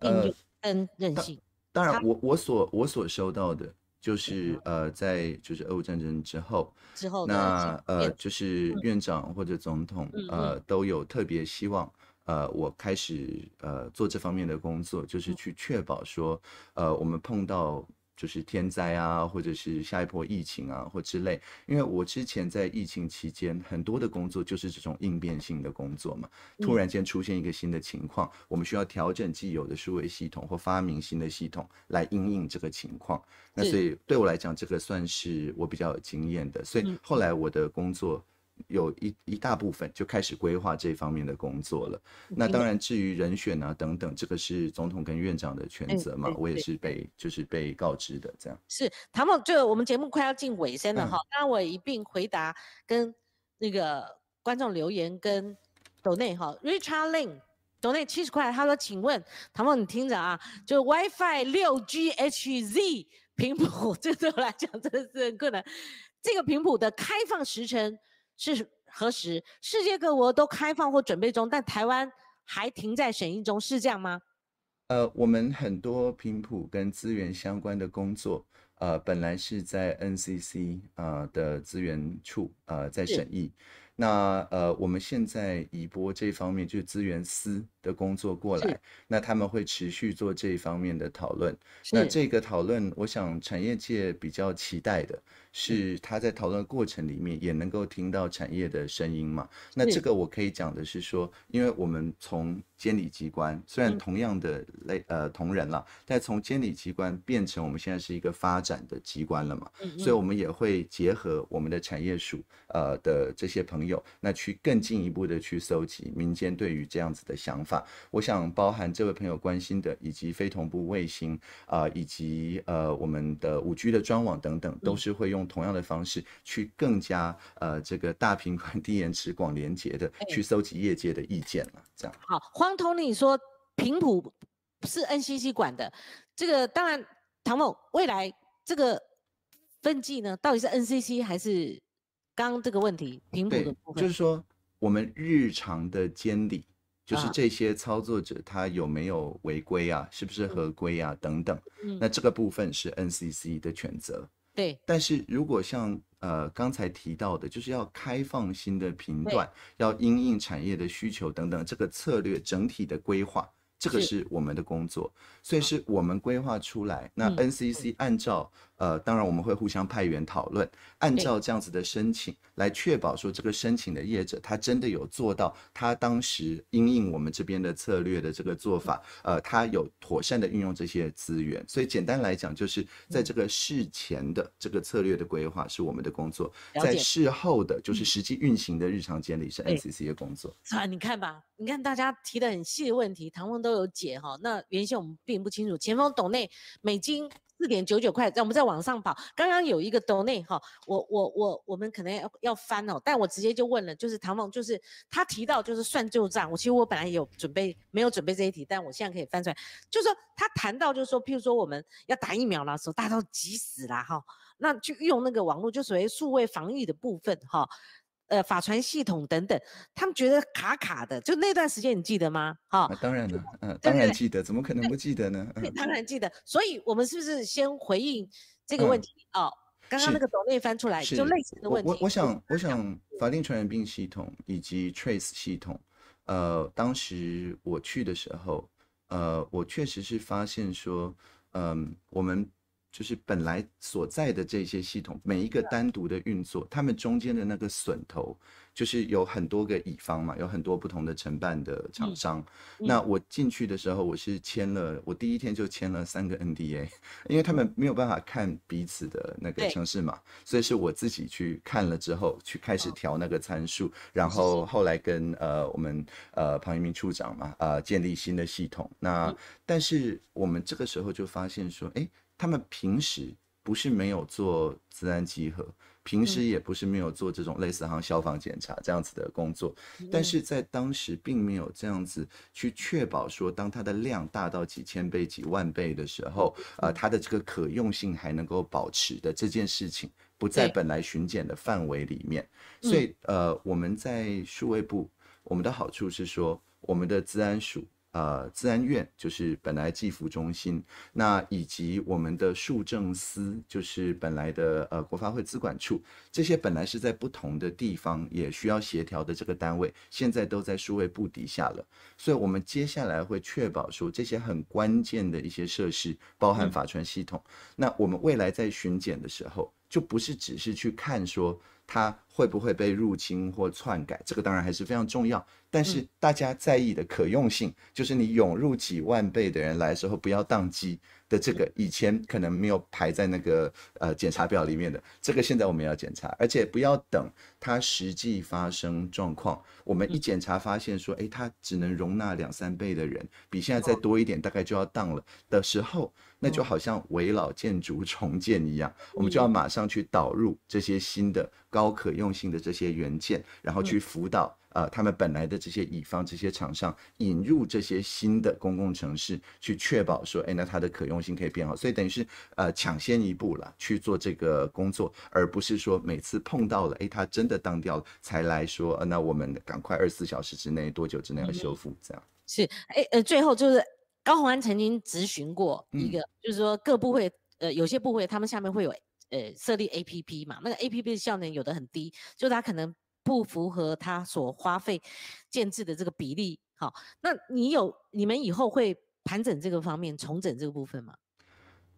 呃，跟任性。当然，我我所我所收到的就是呃，在就是俄乌战争之后，之后那呃就是院长或者总统呃都有特别希望呃我开始呃做这方面的工作，就是去确保说呃我们碰到。就是天灾啊，或者是下一波疫情啊，或之类。因为我之前在疫情期间，很多的工作就是这种应变性的工作嘛。突然间出现一个新的情况，我们需要调整既有的数位系统，或发明新的系统来应应这个情况。那所以对我来讲，这个算是我比较有经验的。所以后来我的工作。有一一大部分就开始规划这方面的工作了。那当然，至于人选啊等等，这个是总统跟院长的权责嘛，我也是被就是被告知的这样。是唐孟，就我们节目快要进尾声了哈，当然我一并回答跟那个观众留言跟抖内哈，Richard Lin，抖内七十块，他说：“请问唐梦，你听着啊，就 WiFi 六 GHz 频谱，对我来讲真的是很困难。这个频谱的开放时程。”是何时？世界各国都开放或准备中，但台湾还停在审议中，是这样吗？呃，我们很多频谱跟资源相关的工作，呃，本来是在 NCC 啊的资源处啊在审议，那呃，我们现在移拨这方面就是资源司的工作过来，那他们会持续做这一方面的讨论。那这个讨论，我想产业界比较期待的。是他在讨论过程里面也能够听到产业的声音嘛？那这个我可以讲的是说，因为我们从监理机关虽然同样的类呃同仁了，但从监理机关变成我们现在是一个发展的机关了嘛，所以我们也会结合我们的产业署呃的这些朋友，那去更进一步的去搜集民间对于这样子的想法。我想包含这位朋友关心的以及非同步卫星啊，以及呃我们的五 G 的专网等等，都是会用。同样的方式去更加呃这个大平宽低延迟广连接的去收集业界的意见了，这样好。黄统领说频谱是 NCC 管的，这个当然唐某未来这个分级呢到底是 NCC 还是刚这个问题频谱的部分，就是说我们日常的监理，就是这些操作者他有没有违规啊，是不是合规啊等等，那这个部分是 NCC 的选择。对，但是如果像呃刚才提到的，就是要开放新的频段，要因应产业的需求等等，这个策略整体的规划，这个是我们的工作，所以是我们规划出来，那 NCC 按照。呃，当然我们会互相派员讨论，按照这样子的申请来确保说这个申请的业者他真的有做到他当时因应我们这边的策略的这个做法，呃，他有妥善的运用这些资源。所以简单来讲，就是在这个事前的这个策略的规划是我们的工作，在事后的就是实际运行的日常监理是 NCC 的工作。啊，你看吧，你看大家提的很细的问题，唐峰都有解哈。那原先我们并不清楚，前锋董内美金。四点九九块，再我们再往上跑。刚刚有一个 d o n a t e 哈，我我我我们可能要要翻哦，但我直接就问了，就是唐梦，就是他提到就是算旧账。我其实我本来有准备，没有准备这一题，但我现在可以翻出来，就是他谈到就是说，譬如说我们要打疫苗的时候，家都急死了哈，那就用那个网络就所谓数位防御的部分哈。呃，法传系统等等，他们觉得卡卡的，就那段时间你记得吗？哈，当然了，嗯，当然记得，怎么可能 不记得呢？当然记得，所以我们是不是先回应这个问题哦？刚刚那个董内翻出来就类似的问题。我我我想我想法定传染病系统以及 Trace 系统，呃，当时我去的时候，呃，我确实是发现说，嗯，我们。就是本来所在的这些系统，每一个单独的运作，他们中间的那个榫头，就是有很多个乙方嘛，有很多不同的承办的厂商。那我进去的时候，我是签了，我第一天就签了三个 NDA，因为他们没有办法看彼此的那个城市嘛，所以是我自己去看了之后，去开始调那个参数，然后后来跟呃我们呃庞一鸣处长嘛，呃建立新的系统。那但是我们这个时候就发现说，哎。他们平时不是没有做治安集合，平时也不是没有做这种类似像消防检查这样子的工作，但是在当时并没有这样子去确保说，当它的量大到几千倍、几万倍的时候，呃，它的这个可用性还能够保持的这件事情不在本来巡检的范围里面。所以，呃，我们在数位部，我们的好处是说，我们的治安署。呃，自然院就是本来寄服中心，那以及我们的数政司就是本来的呃国发会资管处，这些本来是在不同的地方，也需要协调的这个单位，现在都在数位部底下了。所以，我们接下来会确保说，这些很关键的一些设施，包含法传系统，那我们未来在巡检的时候，就不是只是去看说。它会不会被入侵或篡改？这个当然还是非常重要，但是大家在意的可用性，就是你涌入几万倍的人来之后，不要宕机。这个以前可能没有排在那个呃检查表里面的，这个现在我们要检查，而且不要等它实际发生状况，我们一检查发现说，哎，它只能容纳两三倍的人，比现在再多一点，大概就要当了的时候，那就好像围老建筑重建一样，我们就要马上去导入这些新的高可用性的这些元件，然后去辅导。呃，他们本来的这些乙方、这些厂商引入这些新的公共城市，去确保说，哎，那它的可用性可以变好，所以等于是呃抢先一步了去做这个工作，而不是说每次碰到了，哎，它真的当掉了才来说，那我们赶快二十四小时之内多久之内要修复，这样是哎呃，最后就是高鸿安曾经咨询过一个，就是说各部会呃有些部会他们下面会有呃设立 APP 嘛，那个 APP 的效能有的很低，就他可能。不符合他所花费建制的这个比例，好，那你有你们以后会盘整这个方面，重整这个部分吗？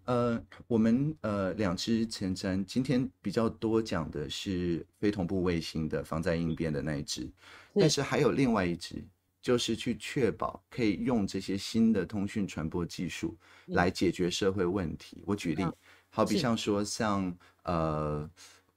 呃，我们呃两支前瞻，今天比较多讲的是非同步卫星的防灾应变的那一支，但是还有另外一支，就是去确保可以用这些新的通讯传播技术来解决社会问题。我举例，好比像说像呃。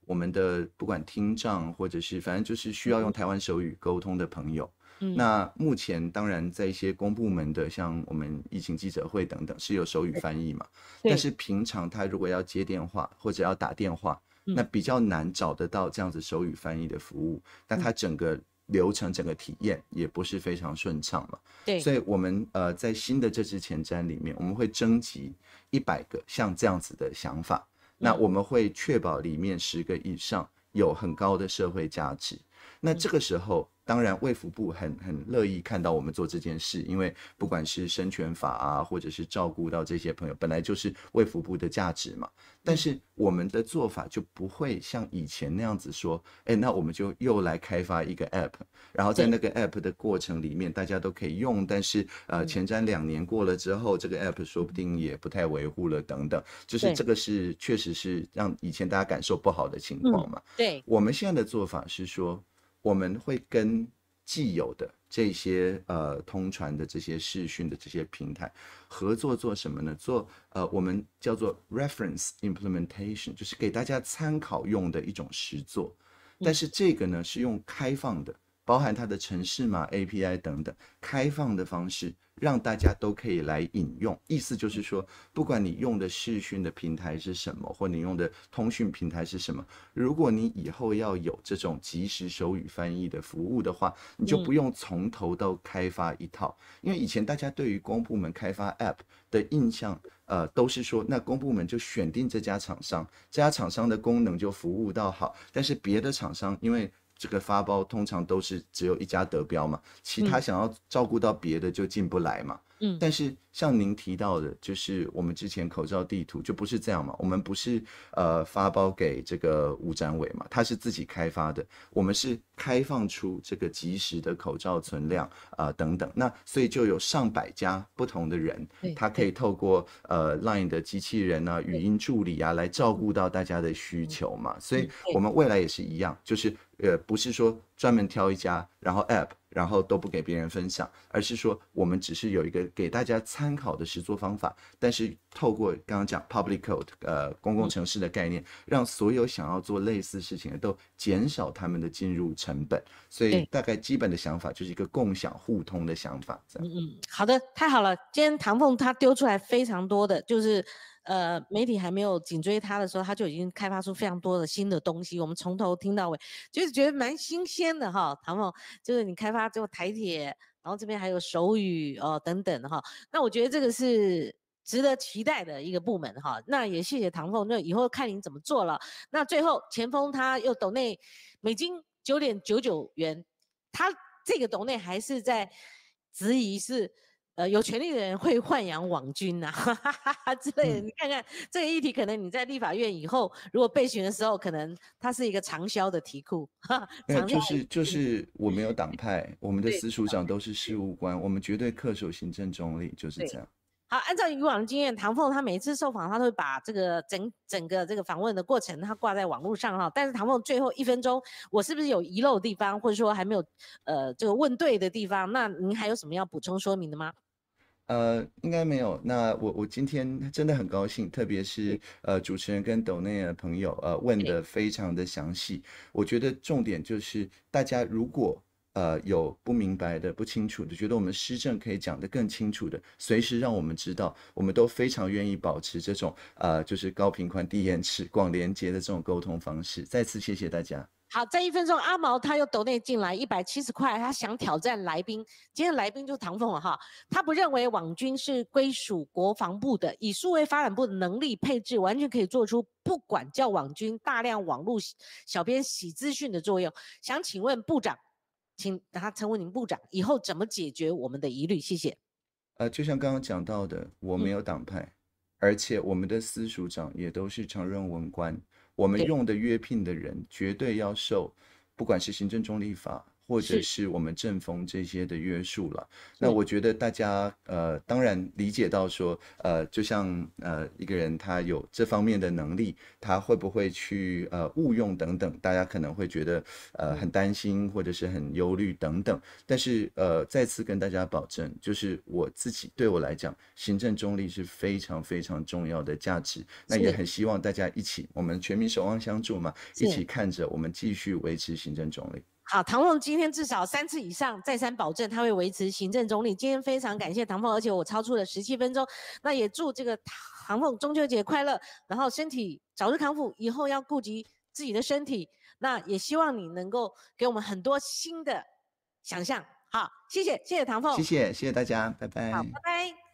我们的不管听障或者是反正就是需要用台湾手语沟通的朋友，那目前当然在一些公部门的，像我们疫情记者会等等是有手语翻译嘛。但是平常他如果要接电话或者要打电话，那比较难找得到这样子手语翻译的服务，那他整个流程整个体验也不是非常顺畅嘛。对。所以我们呃在新的这支前瞻里面，我们会征集一百个像这样子的想法。那我们会确保里面十个以上有很高的社会价值。那这个时候。当然，卫福部很很乐意看到我们做这件事，因为不管是生全法啊，或者是照顾到这些朋友，本来就是卫福部的价值嘛。但是我们的做法就不会像以前那样子说，哎，那我们就又来开发一个 app，然后在那个 app 的过程里面，大家都可以用。但是呃，前瞻两年过了之后，这个 app 说不定也不太维护了等等。就是这个是确实是让以前大家感受不好的情况嘛。对我们现在的做法是说。我们会跟既有的这些呃通传的这些视讯的这些平台合作做什么呢？做呃我们叫做 reference implementation，就是给大家参考用的一种实作。但是这个呢是用开放的。包含它的城市码、API 等等，开放的方式让大家都可以来引用。意思就是说，不管你用的视讯的平台是什么，或你用的通讯平台是什么，如果你以后要有这种即时手语翻译的服务的话，你就不用从头到开发一套。因为以前大家对于公部门开发 App 的印象，呃，都是说那公部门就选定这家厂商，这家厂商的功能就服务到好，但是别的厂商因为。这个发包通常都是只有一家得标嘛，其他想要照顾到别的就进不来嘛。嗯，但是像您提到的，就是我们之前口罩地图就不是这样嘛，我们不是呃发包给这个吴展伟嘛，他是自己开发的，我们是开放出这个及时的口罩存量啊等等，那所以就有上百家不同的人，他可以透过呃 LINE 的机器人啊、语音助理啊来照顾到大家的需求嘛，所以我们未来也是一样，就是呃不是说专门挑一家，然后 App。然后都不给别人分享，而是说我们只是有一个给大家参考的实作方法。但是透过刚刚讲 public code，呃，公共城市的概念，让所有想要做类似事情的都减少他们的进入成本。所以大概基本的想法就是一个共享互通的想法。嗯嗯，好的，太好了。今天唐凤他丢出来非常多的就是。呃，媒体还没有紧追他的时候，他就已经开发出非常多的新的东西。我们从头听到尾，就是觉得蛮新鲜的哈。唐凤，就是你开发之后，台铁，然后这边还有手语哦等等哈。那我觉得这个是值得期待的一个部门哈。那也谢谢唐凤，就以后看你怎么做了。那最后，钱峰他又抖内，美金九点九九元，他这个抖内还是在质疑是。呃，有权利的人会豢养网军呐 之类的，你看看这个议题，可能你在立法院以后，如果备询的时候，可能它是一个长销的题库。没有，就是就是我们有党派，我们的司署长都是事务官，我们绝对恪守行政中立，就是这样。好，按照以往的经验，唐凤他每一次受访，他会把这个整整个这个访问的过程，他挂在网络上哈。但是唐凤最后一分钟，我是不是有遗漏地方，或者说还没有呃这个问对的地方？那您还有什么要补充说明的吗？呃，应该没有。那我我今天真的很高兴，特别是呃，主持人跟抖内的朋友呃问的非常的详细。我觉得重点就是大家如果呃有不明白的、不清楚的，觉得我们施政可以讲的更清楚的，随时让我们知道，我们都非常愿意保持这种呃就是高频宽、低延迟、广连接的这种沟通方式。再次谢谢大家。好，在一分钟，阿毛他又投内进来一百七十块，他想挑战来宾。今天来宾就是唐凤哈，他不认为网军是归属国防部的，以数位发展部的能力配置，完全可以做出不管叫网军大量网络小编洗资讯的作用。想请问部长，请他成为您部长以后，怎么解决我们的疑虑？谢谢。呃，就像刚刚讲到的，我没有党派，而且我们的司署长也都是常任文官。我们用的约聘的人，绝对要受，不管是行政、中立法。或者是我们正风这些的约束了。那我觉得大家呃，当然理解到说呃，就像呃一个人他有这方面的能力，他会不会去呃误用等等，大家可能会觉得呃很担心或者是很忧虑等等。但是呃，再次跟大家保证，就是我自己对我来讲，行政中立是非常非常重要的价值。那也很希望大家一起，我们全民守望相助嘛，一起看着我们继续维持行政中立。好，唐凤今天至少三次以上再三保证，他会维持行政总理。今天非常感谢唐凤，而且我超出了十七分钟。那也祝这个唐唐凤中秋节快乐，然后身体早日康复，以后要顾及自己的身体。那也希望你能够给我们很多新的想象。好，谢谢，谢谢唐凤，谢谢，谢谢大家，拜拜。好，拜拜。